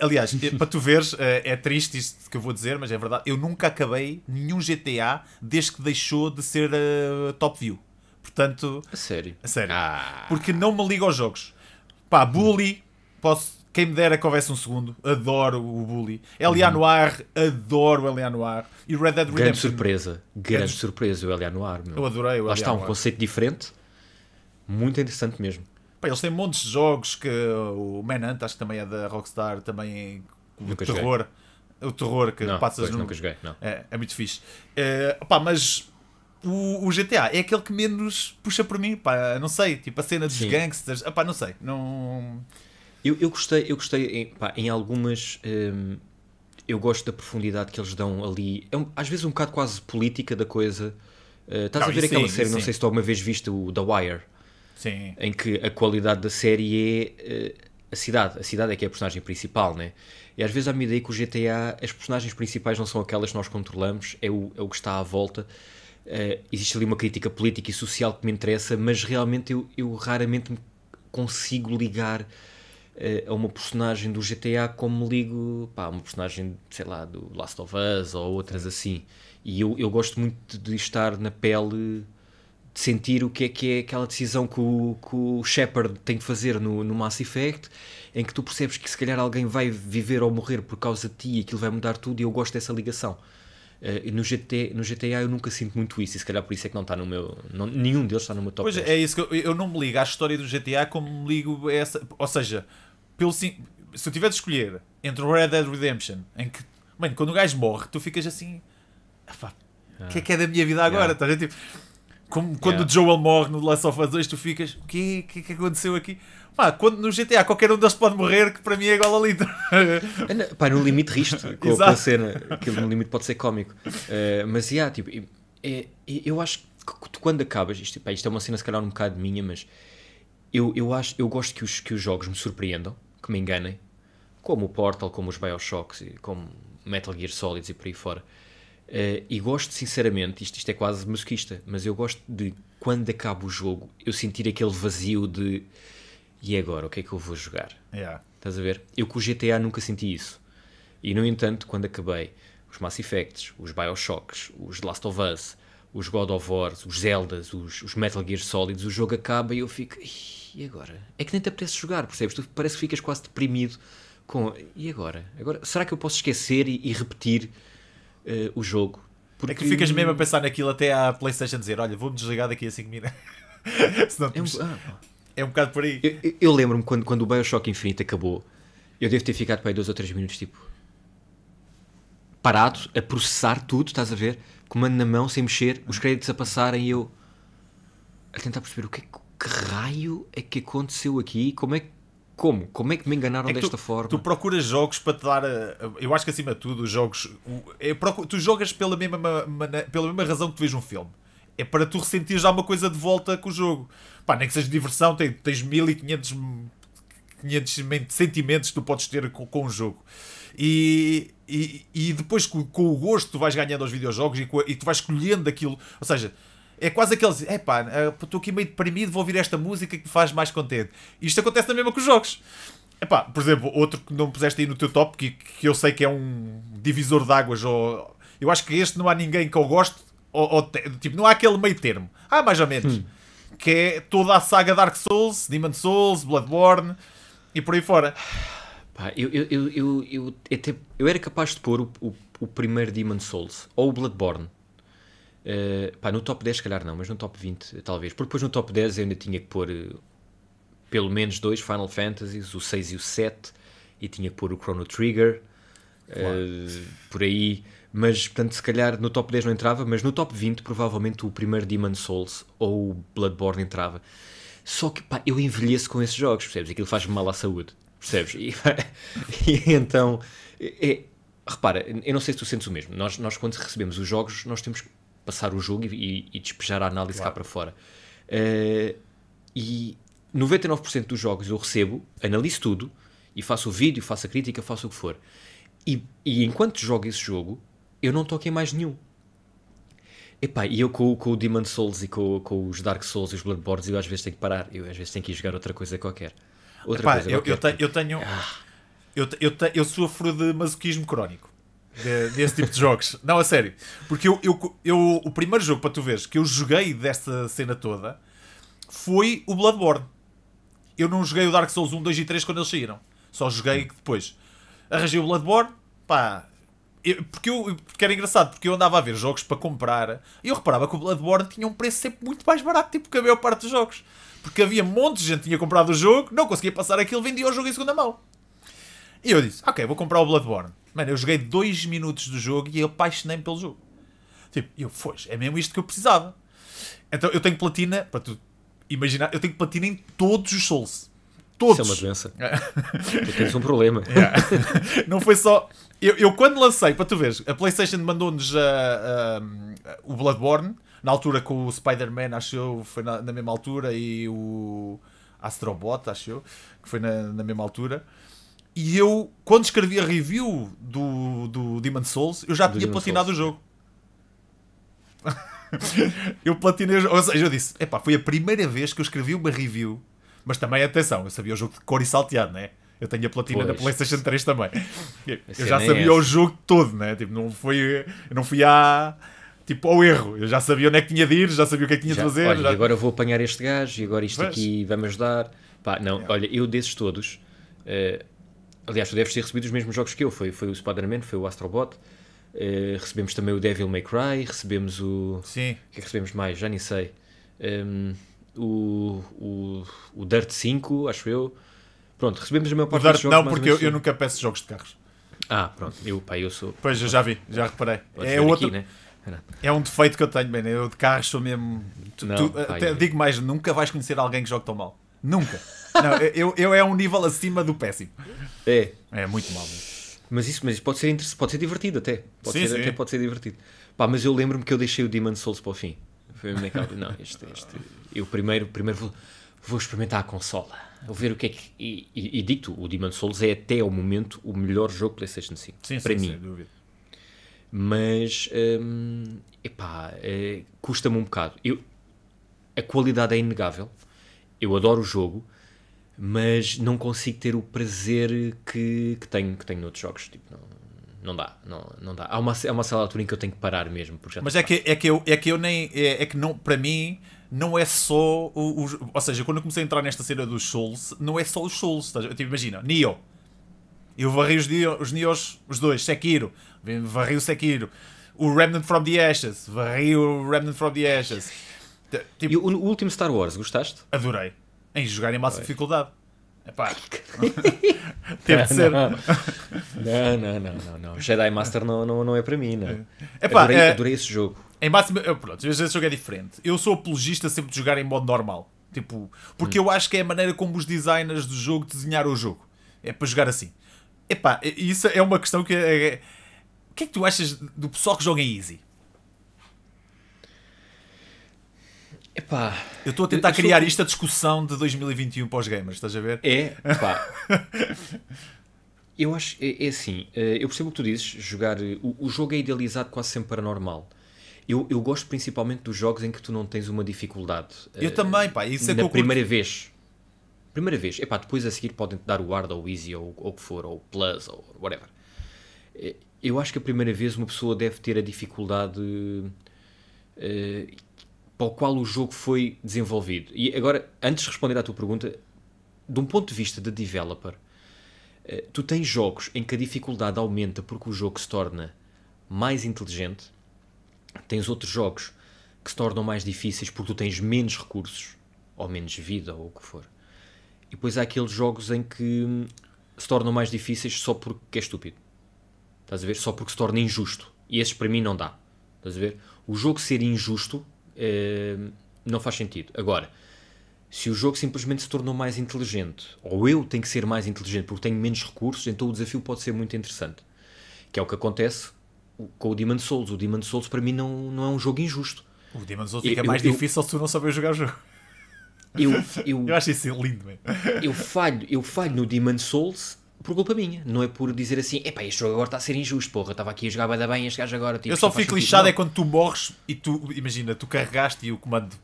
Aliás, para tu veres, <laughs> eh, é triste isto que eu vou dizer, mas é verdade. Eu nunca acabei nenhum GTA desde que deixou de ser uh, top view. Portanto. A sério. A sério. Ah. Porque não me ligo aos jogos. Pá, Bully, posso quem me dera que houvesse um segundo. Adoro o Bully. Eleanor, uhum. adoro Noir E Red Dead Redemption. Grande surpresa. Grande surpresa o Eleanor. Meu. Eu adorei o Lá Eleanor. está um conceito diferente. Muito interessante mesmo. Pá, eles têm montes de jogos que o Manhunt, acho que também é da Rockstar, também nunca o terror. Joguei. O terror que não, passas no. Nunca joguei, não. É, é muito fixe. É, pá, mas o, o, GTA é aquele que menos puxa por mim, pá, não sei, tipo a cena dos Sim. gangsters, pá, não sei, não... Eu, eu gostei, eu gostei em, pá, em algumas. Hum, eu gosto da profundidade que eles dão ali. É um, às vezes um bocado quase política da coisa. Uh, estás não, a ver aquela sim, série, não sim. sei se tu alguma vez viste o The Wire. Sim. Em que a qualidade da série é uh, a cidade. A cidade é que é a personagem principal, né? E às vezes há-me ideia que o GTA, as personagens principais não são aquelas que nós controlamos, é o, é o que está à volta. Uh, existe ali uma crítica política e social que me interessa, mas realmente eu, eu raramente consigo ligar eh, a uma personagem do GTA como me ligo pá, uma personagem, sei lá, do Last of Us ou outras Sim. assim. E eu, eu gosto muito de estar na pele, de sentir o que é que é aquela decisão que o, que o Shepard tem que fazer no, no Mass Effect, em que tu percebes que se calhar alguém vai viver ou morrer por causa de ti e aquilo vai mudar tudo, e eu gosto dessa ligação. Uh, no, GT, no GTA eu nunca sinto muito isso, e se calhar por isso é que não está no meu. Não, nenhum deles está no meu top Pois 10. É, é, isso que eu, eu, não me ligo à história do GTA como me ligo a essa. Ou seja, pelo, se eu tiver de escolher entre o Red Dead Redemption, em que. Mano, quando o gajo morre, tu ficas assim. O que é ah. que é da minha vida agora? Yeah. Estás tipo. Como quando yeah. o Joel morre no Last of Us 2, tu ficas. O que, que é que aconteceu aqui? Pá, quando, no GTA qualquer um deles pode morrer, que para mim é igual a litro. Pá, no limite risto <laughs> com, com a cena. que no limite pode ser cómico. Uh, mas, yeah, tipo, é, eu acho que tu, quando acabas, isto, pá, isto é uma cena se calhar um bocado minha, mas eu, eu, acho, eu gosto que os, que os jogos me surpreendam, que me enganem, como o Portal, como os Bioshocks, como Metal Gear Solids e por aí fora. Uh, e gosto sinceramente, isto, isto é quase masoquista, mas eu gosto de quando acaba o jogo eu sentir aquele vazio de e agora o que é que eu vou jogar? Yeah. Estás a ver? Eu com o GTA nunca senti isso. E no entanto, quando acabei os Mass Effects, os Bioshocks, os Last of Us, os God of War, os Zeldas, os, os Metal Gear Solids, o jogo acaba e eu fico. E agora? É que nem te apetece jogar, percebes? Tu parece que ficas quase deprimido com. E agora? agora será que eu posso esquecer e, e repetir uh, o jogo? Porque... É que ficas mesmo a pensar naquilo até à PlayStation dizer: Olha, vou-me desligar daqui a 5 minutos. <laughs> Senão, é um... ah, é um bocado por aí. Eu, eu lembro-me quando, quando o Bioshock Infinite acabou, eu devo ter ficado para aí dois ou três minutos, tipo. parado, a processar tudo, estás a ver? Comando na mão, sem mexer, os créditos a passarem e eu. a tentar perceber o que, é que raio é que aconteceu aqui, como é que. Como? Como é que me enganaram é que desta tu, forma? Tu procuras jogos para te dar. A, a, eu acho que acima de tudo, os jogos. O, é, tu jogas pela mesma, pela mesma razão que tu vês um filme é para tu ressentir já uma coisa de volta com o jogo. Pá, nem que seja diversão, tens, tens 1500 500 sentimentos que tu podes ter com, com o jogo. E, e, e depois com, com, o gosto tu vais ganhando aos videojogos e, e tu vais escolhendo aquilo. Ou seja, é quase aqueles. É pá, eh, estou aqui meio deprimido, vou ouvir esta música que me faz mais contente. Isto acontece na mesma com os jogos. pá, por exemplo, outro que não puseste aí no teu top, que, que eu sei que é um divisor de águas, ou eu acho que este não há ninguém que eu goste. Ou, ou, tipo, não há aquele meio termo. Ah, mais ou menos. Hum. Que é toda a saga Dark Souls, Demon Souls, Bloodborne e por aí fora. Pá, eu, eu, eu, eu, eu, até, eu era capaz de pôr o, o, o primeiro Demon Souls ou o Bloodborne. Uh, pá, no top 10 se calhar não, mas no top 20 talvez. Porque depois no top 10 eu ainda tinha que pôr eh, pelo menos dois Final Fantasies, o 6 e o 7, e tinha que pôr o Chrono Trigger claro. Eh, por aí. Mas, portanto, se calhar no top 10 não entrava, mas no top 20 provavelmente o primeiro Demon Souls ou Bloodborne entrava. Só que pá, eu envelheço com esses jogos, percebes? Aquilo faz mal à saúde, percebes? E, <laughs> e então, é, é, repara, eu não sei se tu sentes o mesmo. Nós, nós quando recebemos os jogos, nós temos que passar o jogo e, e despejar a análise claro. cá para fora. Uh, e 99% dos jogos eu recebo, analiso tudo e faço o vídeo, faço a crítica, faço o que for. E, e enquanto jogo esse jogo, eu não toquei mais nenhum. Epá, e eu com, com o Demon Souls e com, com os Dark Souls e os Bloodborne, eu às vezes tenho que parar, eu às vezes tenho que ir jogar outra coisa qualquer. Outra Epá, coisa eu, qualquer. Eu, tenho, eu tenho. Ah. Eu, te, eu, te, eu sofro de masoquismo crónico de, desse tipo de jogos. <laughs> Não, a sério. Porque eu, eu, eu, o primeiro jogo, para tu veres, que eu joguei desta cena toda foi o Bloodborne. Eu não joguei o Dark Souls 1, 2 e 3 quando eles saíram. Só joguei hum. depois. Arranjei o Bloodborne, pá. Eu, porque, eu, porque era engraçado, porque eu andava a ver jogos para comprar e eu reparava que o Bloodborne tinha um preço sempre muito mais barato tipo, que a maior parte dos jogos. Porque havia um monte de gente que tinha comprado o jogo, não conseguia passar aquilo, vendia o jogo em segunda mão. E eu disse, ok, vou comprar o Bloodborne. Mano, eu joguei dois minutos do jogo e eu apaixonei-me pelo jogo. Tipo, eu, foi, é mesmo isto que eu precisava. Então eu tenho platina, para tu imaginar, eu tenho platina em todos os Souls. Todos. Isso é uma doença. É. <laughs> tu tens um problema. Yeah. <laughs> É. Não foi só. Eu, eu, quando lancei, para tu veres, a PlayStation mandou-nos uh, uh, o Bloodborne, na altura com o Spider-Man, acho eu, foi na, na, mesma altura, e o Astrobot, acho eu, que foi na, na mesma altura. E eu, quando escrevi a review do, do Demon Souls, eu já do tinha Demon platinado Souls. o jogo. <laughs> eu platinei, ou seja, eu disse, epá, foi a primeira vez que eu escrevi uma review mas também, atenção, eu sabia o jogo de cor e salteado, né? Eu tenho a platina pois. da PlayStation 3 também. Eu, eu já é sabia o jogo todo, né? Tipo, não fui, não fui à, tipo, ao erro. Eu já sabia onde é que tinha de ir, já sabia o que é que tinha já, de fazer. Olha, já... agora vou apanhar este gajo e agora isto aqui vai-me ajudar. Pá, não, é. olha, eu desses todos, uh, aliás, tu deves ter recebido os mesmos jogos que eu. Foi, foi o Spider-Man, foi o Astrobot, uh, recebemos também o Devil May Cry, recebemos o. Sim. O que é que recebemos mais? Já nem sei. Um, o, o, o Dirt 5, acho eu. Pronto, recebemos a maior parte Dirt, dos jogos. Não, porque eu, eu, nunca peço jogos de carros. Ah, pronto, eu, pá, eu sou. Pois, eu já vi, já reparei. É outro. Aqui, né? É um defeito que eu tenho, bem, eu de carros sou mesmo. Tu, não, tu, pai, até, digo mais, nunca vais conhecer alguém que jogue tão mal. Nunca. não, eu, eu é um nível acima do péssimo. É. É muito mal. Mesmo. Mas isso, mas isso pode ser pode ser divertido até. Pode sim, ser, sim. até pode ser divertido. Pá, mas eu lembro-me que eu deixei o Demon Souls para o fim. Foi naquela. Não, este, este. Eu primeiro, primeiro vou, vou experimentar a consola. Vou ver o que é que. E, e, e o Demon Souls é até ao momento o melhor jogo PlayStation 5. Sim, para sim, mim. Sem dúvida. Mas. Hum, epá, é, custa-me um bocado. Eu, a qualidade é inegável. Eu adoro o jogo mas não consigo ter o prazer que, que tenho que tenho noutros jogos tipo não, não dá, não, não dá. Há uma, há uma sala altura em que eu tenho que parar mesmo. Porque Mas é que, é, que eu, é que eu nem. É, é que não, para mim, não é só. Os, ou seja, quando eu comecei a entrar nesta cena dos Souls, não é só os Souls. Tipo, imagina, Nio. Eu varri os, os Nios, os dois, Sekiro. Varri o Sekiro. O Remnant from the Ashes. Varri o Remnant from the Ashes. Tipo, e o, o, último Star Wars, gostaste? Adorei. Em jogar em máxima dificuldade. é pá. <laughs> <laughs> Teve de é, ser. Não, não, não, não, Jedi Master não, não, não é para mim, não. É. pá, adorei, adorei é- esse jogo. Em base, pronto, esse jogo é diferente. Eu sou apologista sempre de jogar em modo normal. Tipo, porque hum. eu acho que é a maneira como os designers do jogo desenharam o jogo. É para jogar assim. Epá, isso é uma questão que. É, o que é que tu achas do pessoal que joga em easy? Epá, eu estou a tentar criar isto esta discussão de 2021 para os gamers, estás a ver? É, pá. <laughs> eu acho, é, é, assim, eh, eu percebo o que tu dizes, jogar. O, o jogo é idealizado quase sempre para normal. Eu, eu gosto principalmente dos jogos em que tu não tens uma dificuldade. Eu uh, também, pá, isso é Na primeira curto. vez. Primeira vez, epá, depois a seguir podem dar o hard ou o easy ou o que for, ou plus ou whatever. Eh, eu acho que a primeira vez uma pessoa deve ter a dificuldade. Uh, para o qual o jogo foi desenvolvido. E agora, antes de responder à tua pergunta, de um ponto de vista de developer, eh, tu tens jogos em que a dificuldade aumenta porque o jogo se torna mais inteligente, tens outros jogos que se tornam mais difíceis porque tu tens menos recursos, ou menos vida, ou o que for. E depois há aqueles jogos em que hum, se tornam mais difíceis só porque é estúpido. Estás a ver? Só porque se torna injusto. E esses para mim não dá. Estás a ver? O jogo ser injusto Ehm, não faz sentido. Agora, se o jogo simplesmente se tornou mais inteligente, ou eu tenho que ser mais inteligente porque tenho menos recursos, então o desafio pode ser muito interessante. Que é o que acontece com o Demon Souls. O Demon Souls para mim não, não é um jogo injusto. O Demon Souls fica eu, mais eu, difícil eu, se tu não souber jogar o jogo. Eu, <laughs> eu, eu acho isso lindo, Eu falho, eu falho no Demon Souls por culpa minha, não é por dizer assim, epá, este jogo agora está a ser injusto, porra, estava aqui a jogar bada bem, este gajo agora. Tipo, eu só fico lixado é quando tu morres e tu, imagina, tu carregaste e o comando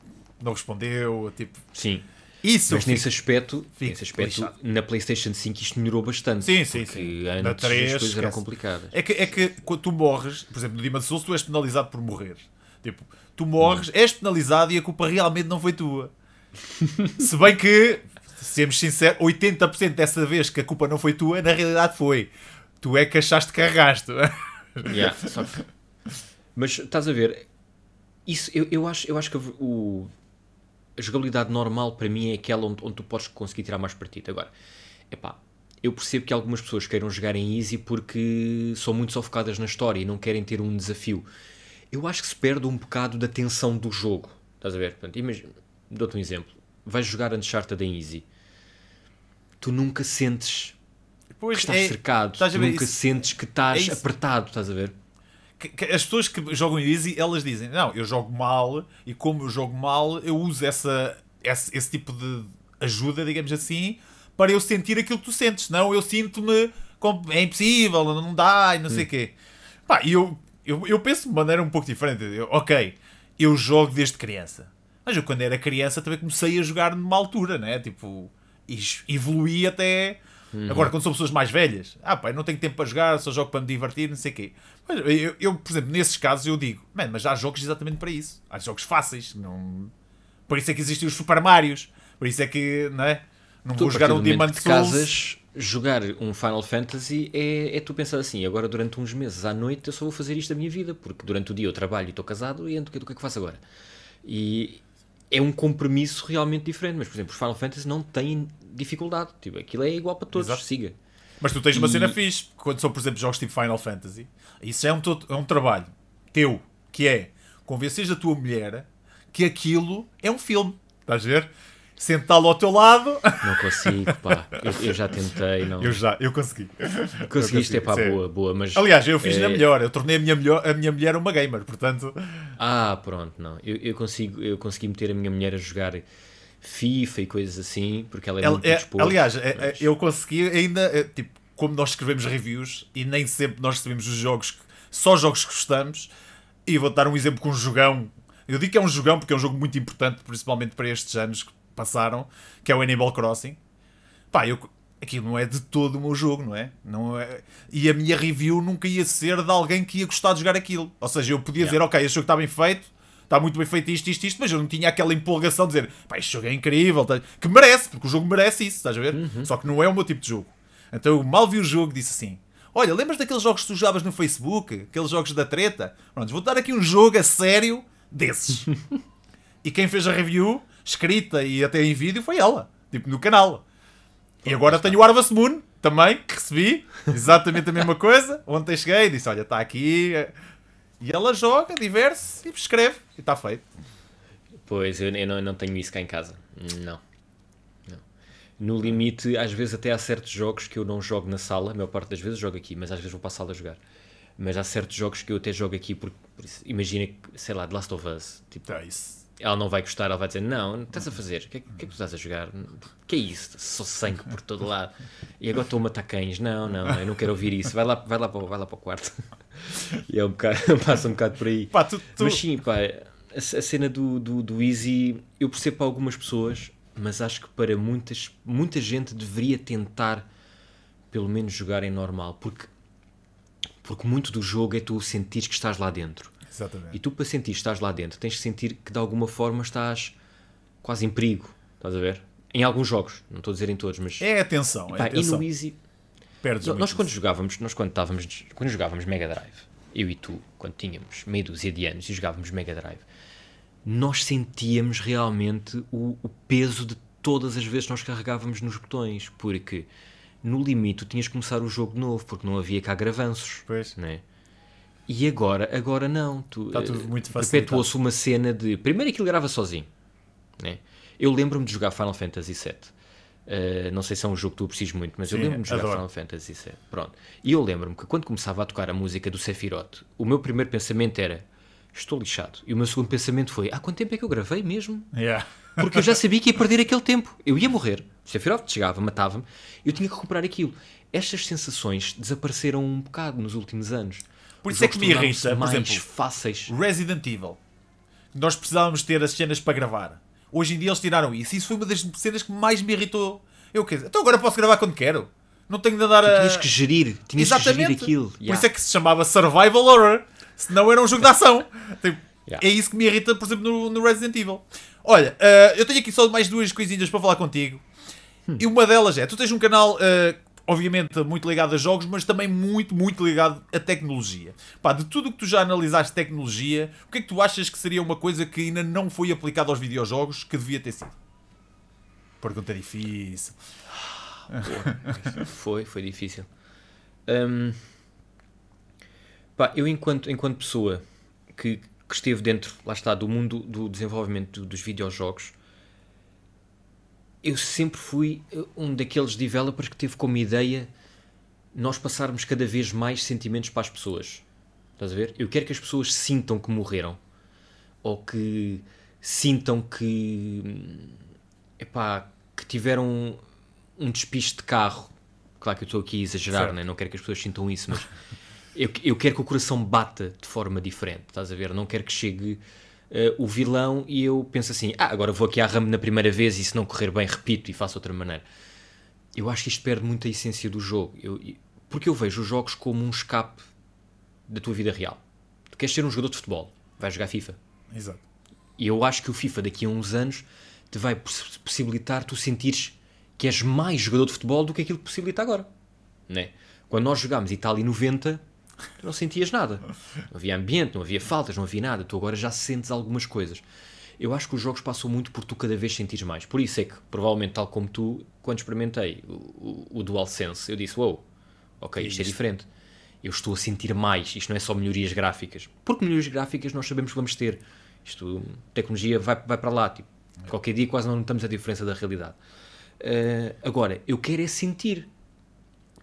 não respondeu, tipo. Sim. Isso, Mas nesse aspecto, nesse aspecto na PlayStation 5 isto melhorou bastante. Sim, sim, sim. Antes na 3, as coisas esquece. eram complicadas. É que, é que quando tu morres, por exemplo, no de Souls, tu és penalizado por morrer. Tipo, tu morres, hum. és penalizado e a culpa realmente não foi tua. <laughs> Se bem que Sejamos sinceros, 80% dessa vez que a culpa não foi tua, na realidade foi. Tu é que achaste que arrasto. <laughs> Yeah, que... Mas estás a ver, isso eu, eu, acho, eu acho que o, a jogabilidade normal para mim é aquela onde, onde tu podes conseguir tirar mais partido. Agora, epá, eu percebo que algumas pessoas queiram jogar em easy porque são muito sofocadas na história e não querem ter um desafio. Eu acho que se perde um bocado da tensão do jogo. Estás a ver? Portanto, imagina, dou-te um exemplo vais jogar Uncharted em Easy, tu nunca sentes pois, que estás é, cercado, estás tu nunca isso, sentes que é estás é apertado, estás a ver? as pessoas que jogam Easy, elas dizem, não, eu jogo mal e como eu jogo mal, eu uso essa, esse, esse tipo de ajuda, digamos assim, para eu sentir aquilo que tu sentes. Não, eu sinto-me, é impossível, não dá e não hum. sei o quê. Pá, eu, eu, eu penso de maneira um pouco diferente. Eu, ok, eu jogo desde criança. Mas eu, quando era criança, também comecei a jogar numa altura, né? Tipo, evoluí até. Uhum. Agora, quando são pessoas mais velhas, ah, pai, não tenho tempo para jogar, só jogo para me divertir, não sei o quê. Mas eu, eu, por exemplo, nesses casos eu digo, mano, mas há jogos exatamente para isso. Há jogos fáceis, não. Por isso é que existem os Super Marios, por isso é que, não é? Não tu, vou jogar um Demon Souls. Casas, jogar um Final Fantasy é, é tu pensar assim, agora durante uns meses à noite eu só vou fazer isto da minha vida, porque durante o dia eu trabalho e estou casado e então o que é que faço agora? E, é um compromisso realmente diferente. Mas, por exemplo, os Final Fantasy não têm dificuldade. Tipo, aquilo é igual para todos, Exato. siga. Mas tu tens e... uma cena fixe, quando são, por exemplo, jogos tipo Final Fantasy. Isso é um, é um trabalho teu, que é convenceres a tua mulher que aquilo é um filme. Estás a ver? sentá-lo ao teu lado. Não consigo, pá. Eu, eu, já tentei, não. Eu já, eu consegui. Conseguiste, é pá, Sim. boa, boa, mas... Aliás, eu fiz é... na melhor, eu tornei a minha, melhor, a minha mulher uma gamer, portanto... Ah, pronto, não. Eu, eu, consigo, eu consegui meter a minha mulher a jogar... FIFA e coisas assim, porque ela é, ela, muito é, Aliás, é, é, mas... eu consegui ainda, é, tipo, como nós escrevemos reviews e nem sempre nós recebemos os jogos, que, só jogos que gostamos, e vou dar um exemplo com um jogão eu digo que é um jogão porque é um jogo muito importante, principalmente para estes anos, passaram, que é o Animal Crossing. Pá, eu, aquilo não é de todo o meu jogo, não é? não é? E a minha review nunca ia ser de alguém que ia gostar de jogar aquilo. Ou seja, eu podia yeah. dizer, ok, este jogo está bem feito, está muito bem feito isto, isto, isto, mas eu não tinha aquela empolgação de dizer, pá, este jogo é incrível, tá- que merece, porque o jogo merece isso, estás a ver? Uhum. Só que não é o meu tipo de jogo. Então eu mal vi o jogo disse assim, olha, lembras daqueles jogos que tu jogavas no Facebook? Aqueles jogos da treta? Pronto, vou dar aqui um jogo a sério desses. <laughs> e quem fez a review escrita e até em vídeo foi ela, tipo no canal. E agora tenho o Harvest Moon também, que recebi exatamente a mesma coisa. Ontem cheguei e disse: Olha, está aqui. E ela joga, diverte e tipo, escreve, e está feito. Pois, eu, eu, não, eu, não, tenho isso cá em casa. Não. não. No limite, às vezes até há certos jogos que eu não jogo na sala, a maior parte das vezes jogo aqui, mas às vezes vou para a sala a jogar. Mas há certos jogos que eu até jogo aqui, porque, por imagina, sei lá, The Last of Us. Tipo, é isso ela não vai gostar, ela vai dizer: Não, estás a fazer? O é que, que é que tu estás a jogar? que é isso? Só sangue por todo lado. E agora estou a matar cães. Não, não, eu não quero ouvir isso. Vai lá, vai lá, para, vai lá para o quarto. <laughs> E é um bocado, <laughs> passa um bocado por aí. Pá, tu, tu... Mas sim, pá, a, a, cena do, do, do Easy, eu percebo para algumas pessoas, mas acho que para muitas, muita gente deveria tentar pelo menos jogar em normal, porque, porque muito do jogo é tu sentir que estás lá dentro. Exatamente. E tu, para sentir que estás lá dentro, tens que sentir que de alguma forma estás quase em perigo. Estás a ver? Em alguns jogos, não estou a dizer em todos, mas. É atenção, é atenção. E no Easy. Perdes nós, quando jogávamos, nós quando estávamos, quando jogávamos Mega Drive, eu e tu, quando tínhamos meia dúzia de anos e jogávamos Mega Drive, nós sentíamos realmente o, o peso de todas as vezes que nós carregávamos nos botões, porque no limite tu tinhas que começar o jogo de novo, porque não havia cá gravanços. Pois. Né? E agora, agora não. Tu, Está tudo eh, muito facilmente Perpetuou-se uma cena de. Primeiro aquilo grava sozinho. Né? Eu lembro-me de jogar Final Fantasy VII. Uh, eh, não sei se é um jogo que tu precisas muito, mas Sim, eu lembro-me de jogar adoro. Final Fantasy VII. Pronto. E eu lembro-me que quando começava a tocar a música do Sephiroth, o meu primeiro pensamento era: estou lixado. E o meu segundo pensamento foi: há quanto tempo é que eu gravei mesmo? Yeah. Porque eu já sabia que ia perder aquele tempo. Eu ia morrer. O Sephiroth chegava, matava-me. Eu tinha que recuperar aquilo. Estas sensações desapareceram um bocado nos últimos anos. Por isso é que me irrita, mais por exemplo, fáceis. Resident Evil. Nós precisávamos ter as cenas para gravar. Hoje em dia eles tiraram isso e isso foi uma das cenas que mais me irritou. Eu quer dizer, então agora posso gravar quando quero. Não tenho de andar a. Tinhas que gerir, tinhas Exatamente. que gerir aquilo. Por isso é que se chamava Survival Horror, senão era um jogo de ação. <laughs> tipo, yeah. É isso que me irrita, por exemplo, no, no Resident Evil. Olha, uh, eu tenho aqui só mais duas coisinhas para falar contigo. Hum. E uma delas é: tu tens um canal uh, obviamente muito ligado a jogos, mas também muito, muito ligado a tecnologia. Pá, de tudo o que tu já analisaste tecnologia, o que é que tu achas que seria uma coisa que ainda não foi aplicada aos videojogos que devia ter sido? Pergunta difícil. Pô, foi, foi difícil. Um, pá, eu enquanto, enquanto pessoa que, que esteve dentro, lá está, do mundo do desenvolvimento dos videojogos, eu sempre fui eh, um daqueles developers que teve como ideia nós passarmos cada vez mais sentimentos para as pessoas. Estás a ver? Eu quero que as pessoas sintam que morreram. Ou que sintam que. Hum, epá, que tiveram um, despiste de carro. Claro que eu estou aqui a exagerar, né? não quero que as pessoas sintam isso, mas <laughs> eu, eu quero que o coração bata de forma diferente. Estás a ver? Não quero que chegue uh, o vilão e eu penso assim: ah, agora vou aqui à ramo na primeira vez e se não correr bem, repito e faço outra maneira. Eu acho que isto perde muito a essência do jogo. Eu, porque eu vejo os jogos como um escape da tua vida real. Tu queres ser um jogador de futebol, vais jogar FIFA. Exato. E eu acho que o FIFA daqui a uns anos te vai possibilitar tu sentires que és mais jogador de futebol do que aquilo que possibilita agora. Né? Quando nós jogámos Itália 90, <laughs> não sentias nada. Não havia ambiente, não havia faltas, não havia nada. Tu agora já sentes algumas coisas. Eu acho que os jogos passam muito por tu cada vez sentires mais. Por isso é que, provavelmente, tal como tu, quando experimentei o, o, o DualSense, eu disse: Wow, ok, isto, é isto é diferente. Eu estou a sentir mais. Isto não é só melhorias gráficas. Porque melhorias gráficas nós sabemos que vamos ter. Isto, tecnologia vai, vai para lá. Tipo, qualquer dia quase não notamos a diferença da realidade. Uh, agora, eu quero é sentir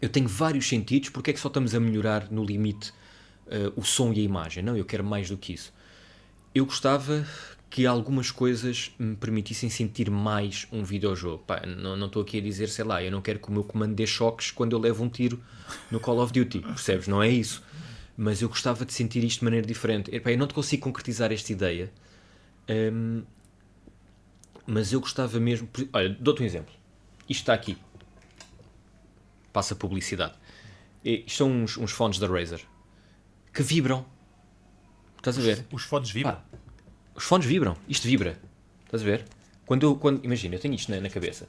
eu tenho vários sentidos, porque é que só estamos a melhorar no limite uh, o som e a imagem? Não, eu quero mais do que isso. Eu gostava que algumas coisas me permitissem sentir mais um videojogo. Pá, não estou aqui a dizer, sei lá, eu não quero que o meu comando dê choques quando eu levo um tiro no Call of Duty, percebes? Não é isso. Mas eu gostava de sentir isto de maneira diferente. Pá, eu não te consigo concretizar esta ideia, um, ehm, mas eu gostava mesmo. Olha, dou-te um exemplo. Isto está aqui passa publicidade. E isto são uns, uns fones da Razer que vibram. Estás a ver? Os, os fones vibram. Pá, os fones vibram. Isto vibra. Estás a ver? Quando, quando, imagina, eu tenho isto na, na cabeça.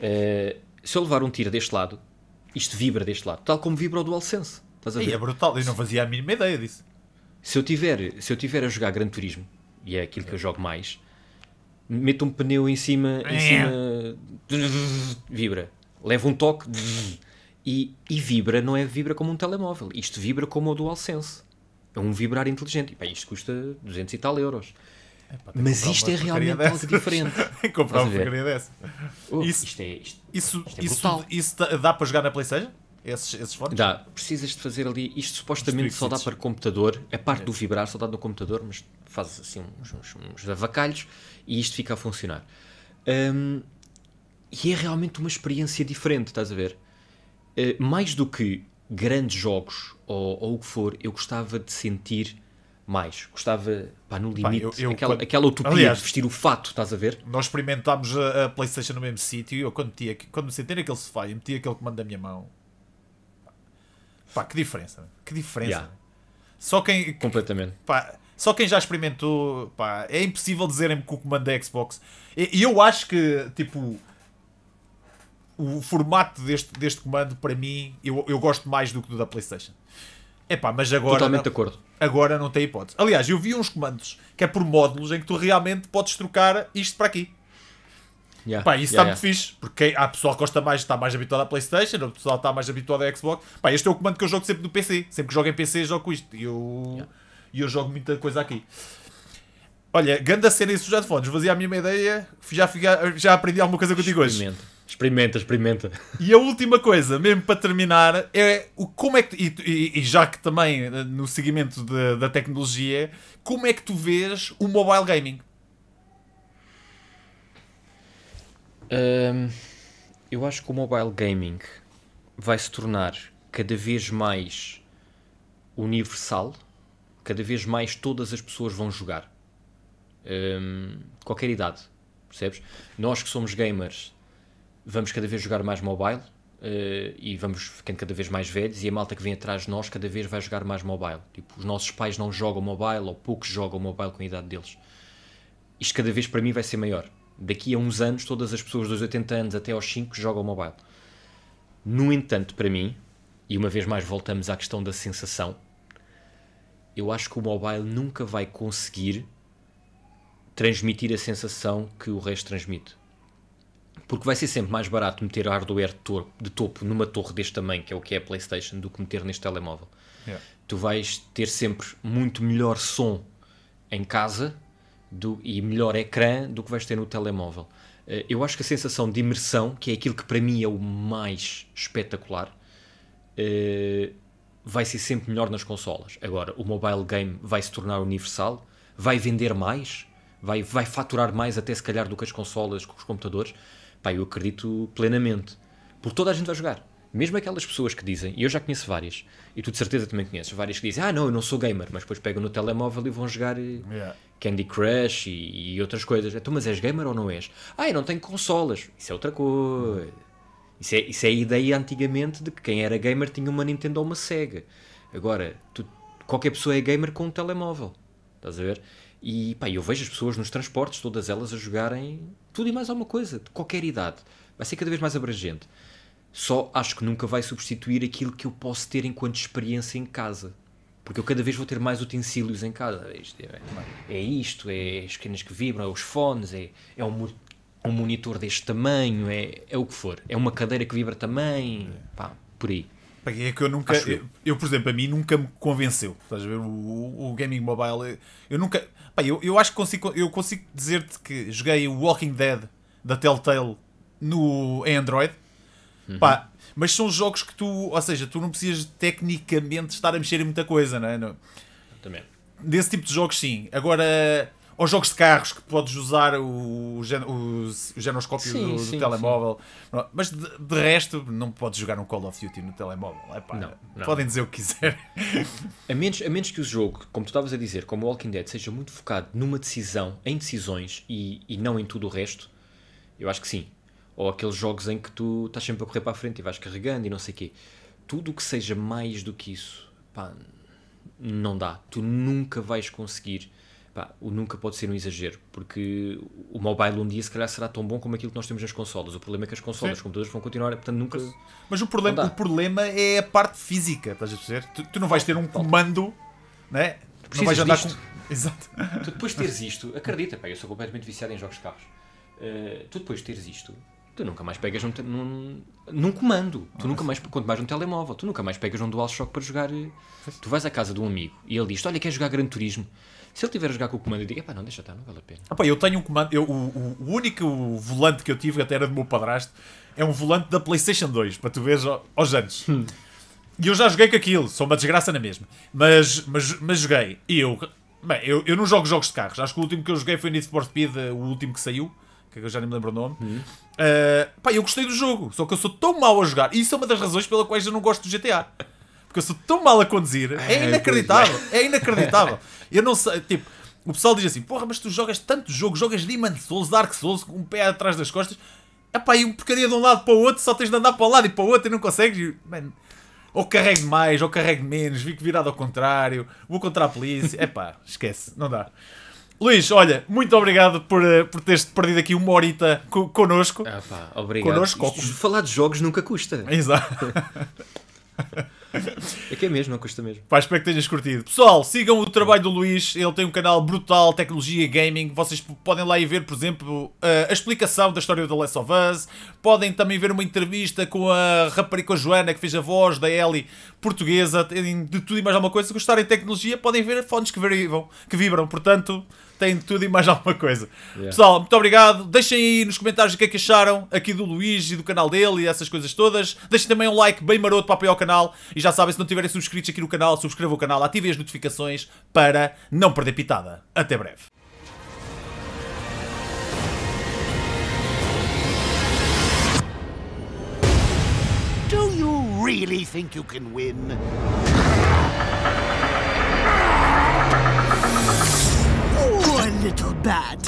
Uh, se eu levar um tiro deste lado, isto vibra deste lado, tal como vibra o DualSense. Estás a ver? E é brutal, eu não fazia a mínima ideia disso. Se eu tiver, se eu tiver a jogar Gran Turismo, e é aquilo que eu jogo mais, meto um pneu em cima, em é. cima, vibra leva um toque e, e, vibra, não é vibra como um telemóvel, isto vibra como o DualSense. É um vibrar inteligente. E, pá, isto custa 200 e tal euros. É, mas isto é realmente dessa. algo diferente. <laughs> comprar uma porcaria dessa. Oh, isso, isto é, isto, isso, isto é isso, isso, dá para jogar na PlayStation? Esses, esses fones? Dá. Precisas de fazer ali. Isto supostamente só dá para computador. A parte é. do vibrar só dá no computador, mas fazes assim uns, uns, uns avacalhos e isto fica a funcionar. Um, e é realmente uma experiência diferente, estás a ver? Uh, mais do que grandes jogos ou, ou, o que for, eu gostava de sentir mais. Gostava, pá, no limite, eu, eu, aquela, quando... aquela utopia Aliás, de vestir o fato, estás a ver? Nós experimentámos a, a PlayStation no mesmo sítio. Eu, quando, tinha, quando me sentei naquele sofá e meti aquele comando da minha mão, pá, que diferença! Que diferença! Yeah. Só quem. Completamente. Pá, só quem já experimentou, pá, é impossível dizerem-me que o comando da é Xbox. E eu acho que, tipo o formato deste, deste comando, para mim, eu, eu gosto mais do que do da PlayStation. é pá mas agora. Totalmente não, de acordo. Agora não tem hipótese. Aliás, eu vi uns comandos que é por módulos em que tu realmente podes trocar isto para aqui. Yeah, Pá, isso está yeah, muito fixe, porque há pessoal que gosta mais, está mais habituado à Playstation, o pessoal está mais habituado à Xbox. Pá, este é o comando que eu jogo sempre no PC. Sempre que jogo em PC, jogo com isto. E eu, yeah. eu jogo muita coisa aqui. Olha, grande cena isso de fones, Vazia a minha ideia. Já, já aprendi alguma coisa contigo hoje. Experimenta, experimenta. E a última coisa, mesmo para terminar, é o como é que. E, e já que também eh, no seguimento de, da tecnologia, como é que tu vês o mobile gaming? Um, eu acho que o mobile gaming vai se tornar cada vez mais universal, cada vez mais todas as pessoas vão jogar. Um, qualquer idade, percebes? Nós que somos gamers vamos cada vez jogar mais mobile uh, e vamos ficando cada vez mais velhos e a malta que vem atrás de nós cada vez vai jogar mais mobile. Tipo, os nossos pais não jogam mobile ou poucos jogam mobile com a idade deles. Isto cada vez para mim vai ser maior. Daqui a uns anos, todas as pessoas dos 80 anos até aos 5 jogam mobile. No entanto, para mim, e uma vez mais voltamos à questão da sensação, eu acho que o mobile nunca vai conseguir transmitir a sensação que o resto transmite porque vai ser sempre mais barato meter hardware de topo, de topo numa torre deste tamanho, que é o que é a PlayStation, do que meter neste telemóvel. Yeah. Tu vais ter sempre muito melhor som em casa do, e melhor ecrã do que vais ter no telemóvel. Eh, eu acho que a sensação de imersão, que é aquilo que para mim é o mais espetacular, eh, vai ser sempre melhor nas consolas. Agora, o mobile game vai se tornar universal, vai vender mais, vai, vai faturar mais até se calhar do que as consolas, com os computadores Pá, eu acredito plenamente. Porque toda a gente vai jogar. Mesmo aquelas pessoas que dizem, e eu já conheço várias, e tu de certeza também conheces, várias que dizem, ah não, eu não sou gamer, mas depois pegam no telemóvel e vão jogar eh, yeah. Candy Crush e, e, outras coisas. Então, mas és gamer ou não és? Ah, eu não tenho consolas. Isso é outra coisa. Isso é, isso é a ideia antigamente de que quem era gamer tinha uma Nintendo ou uma Sega. Agora, tu, qualquer pessoa é gamer com um telemóvel. Estás a ver? E pá, eu vejo as pessoas nos transportes, todas elas a jogarem tudo e mais alguma coisa, de qualquer idade. Vai ser cada vez mais abrangente. Só acho que nunca vai substituir aquilo que eu posso ter enquanto experiência em casa. Porque eu cada vez vou ter mais utensílios em casa. É, isto, é, é, é as pequenas que vibram, é os fones, é, é um, um monitor deste tamanho, é, é o que for. É uma cadeira que vibra também, pá, por aí. É que eu nunca. Eu. eu, por exemplo, a mim nunca me convenceu. Estás a ver? O, o, o gaming mobile. Eu, eu nunca. Pá, eu, eu acho que consigo, eu consigo dizer-te que joguei o Walking Dead da Telltale no em Android. Uhum. Pá, mas são jogos que tu. Ou seja, tu não precisas tecnicamente estar a mexer em muita coisa, não é? Não. Também. Desse tipo de jogos, sim. Agora, ou jogos de carros que podes usar o, o, o genoscópio sim, do, do sim, telemóvel. Sim. Mas de, de, resto, não podes jogar um Call of Duty no telemóvel. Epá, não, não. Podem dizer o que quiserem. A menos, a menos que o jogo, como tu estavas a dizer, como o Walking Dead, seja muito focado numa decisão, em decisões e, e não em tudo o resto, eu acho que sim. Ou aqueles jogos em que tu estás sempre a correr para a frente e vais carregando e não sei o quê. Tudo o que seja mais do que isso, pá, não dá. Tu nunca vais conseguir pá, nunca pode ser um exagero, porque o mobile um dia se calhar será tão bom como aquilo que nós temos nas consolas. O problema é que as consolas, os computadores vão continuar, portanto nunca. Mas o problema, o problema é a parte física, estás a dizer? Tu, tu não vais ter um comando, né? Tu não vais andar disto. com. <laughs> Exato. Tu depois de teres isto, acredita, pá, eu sou completamente viciado em jogos de carros. Uh, tu depois de teres isto, tu nunca mais pegas num, num, num comando, tu ah, nunca mais, quanto mais um telemóvel, tu nunca mais pegas num DualShock para jogar. Eh, tu vais à casa de um amigo e ele diz: Olha, quer jogar Gran Turismo? Se ele tiver a jogar com o comando, eu digo, pá, não, deixa estar, não vale a pena. Ah, pá, eu tenho um comando, eu, o, o único volante que eu tive, até era do meu padrasto, é um volante da PlayStation 2, para tu veres aos anos. Hum. E eu já joguei com aquilo, sou uma desgraça na mesma. Mas, mas, mas joguei. E eu, bem, eu, eu não jogo jogos de carros. Acho que o último que eu joguei foi o Need for Speed, eh, o último que saiu. É que eu já nem me lembro o nome. Uh, pá, eu gostei do jogo, só que eu sou tão mau a jogar. E isso é uma das razões pela quais eu não gosto do GTA. Porque eu sou tão mal a conduzir. É, é inacreditável. É. é inacreditável. Eu não sei, tipo, o pessoal diz assim: porra, mas tu jogas tanto jogo, jogas Demon Souls, Dark Souls, com um pé atrás das costas. Epá, e um porcaria de um lado para o outro, só tens de andar para um lado e para o outro e não consegues. Mano, ou carrego mais, ou carrego menos, fico virado ao contrário, vou contra a polícia. <laughs> Epá, esquece, não dá. Luís, olha, muito obrigado por, eh, por teres perdido aqui uma horita co connosco. Ah, pá, obrigado. Connosco. Isto, falar de jogos nunca custa. Exato. <laughs> <laughs> É que é mesmo, não custa mesmo. Pá, espero que tenhas curtido. Pessoal, sigam o trabalho do Luís, ele tem um canal brutal, tecnologia gaming. Vocês podem lá ir ver, por exemplo, a explicação da história da Last of Us. Podem também ver uma entrevista com a rapariga com a Joana, que fez a voz da Ellie portuguesa, de tudo e mais alguma coisa. Se gostarem de tecnologia, podem ver fontes que vibram, que vibram. portanto tem tudo e mais <laughs> alguma coisa. Yeah. Pessoal, muito obrigado. Deixem aí nos comentários o que é que acharam aqui do Luís e do canal dele e essas coisas todas. Deixem também um like bem maroto para apoiar o canal. E já sabem, se não tiverem subscritos aqui no canal, subscrevam o canal, ativem as notificações para não perder pitada. Até breve. Do you really think you can win? One little bat.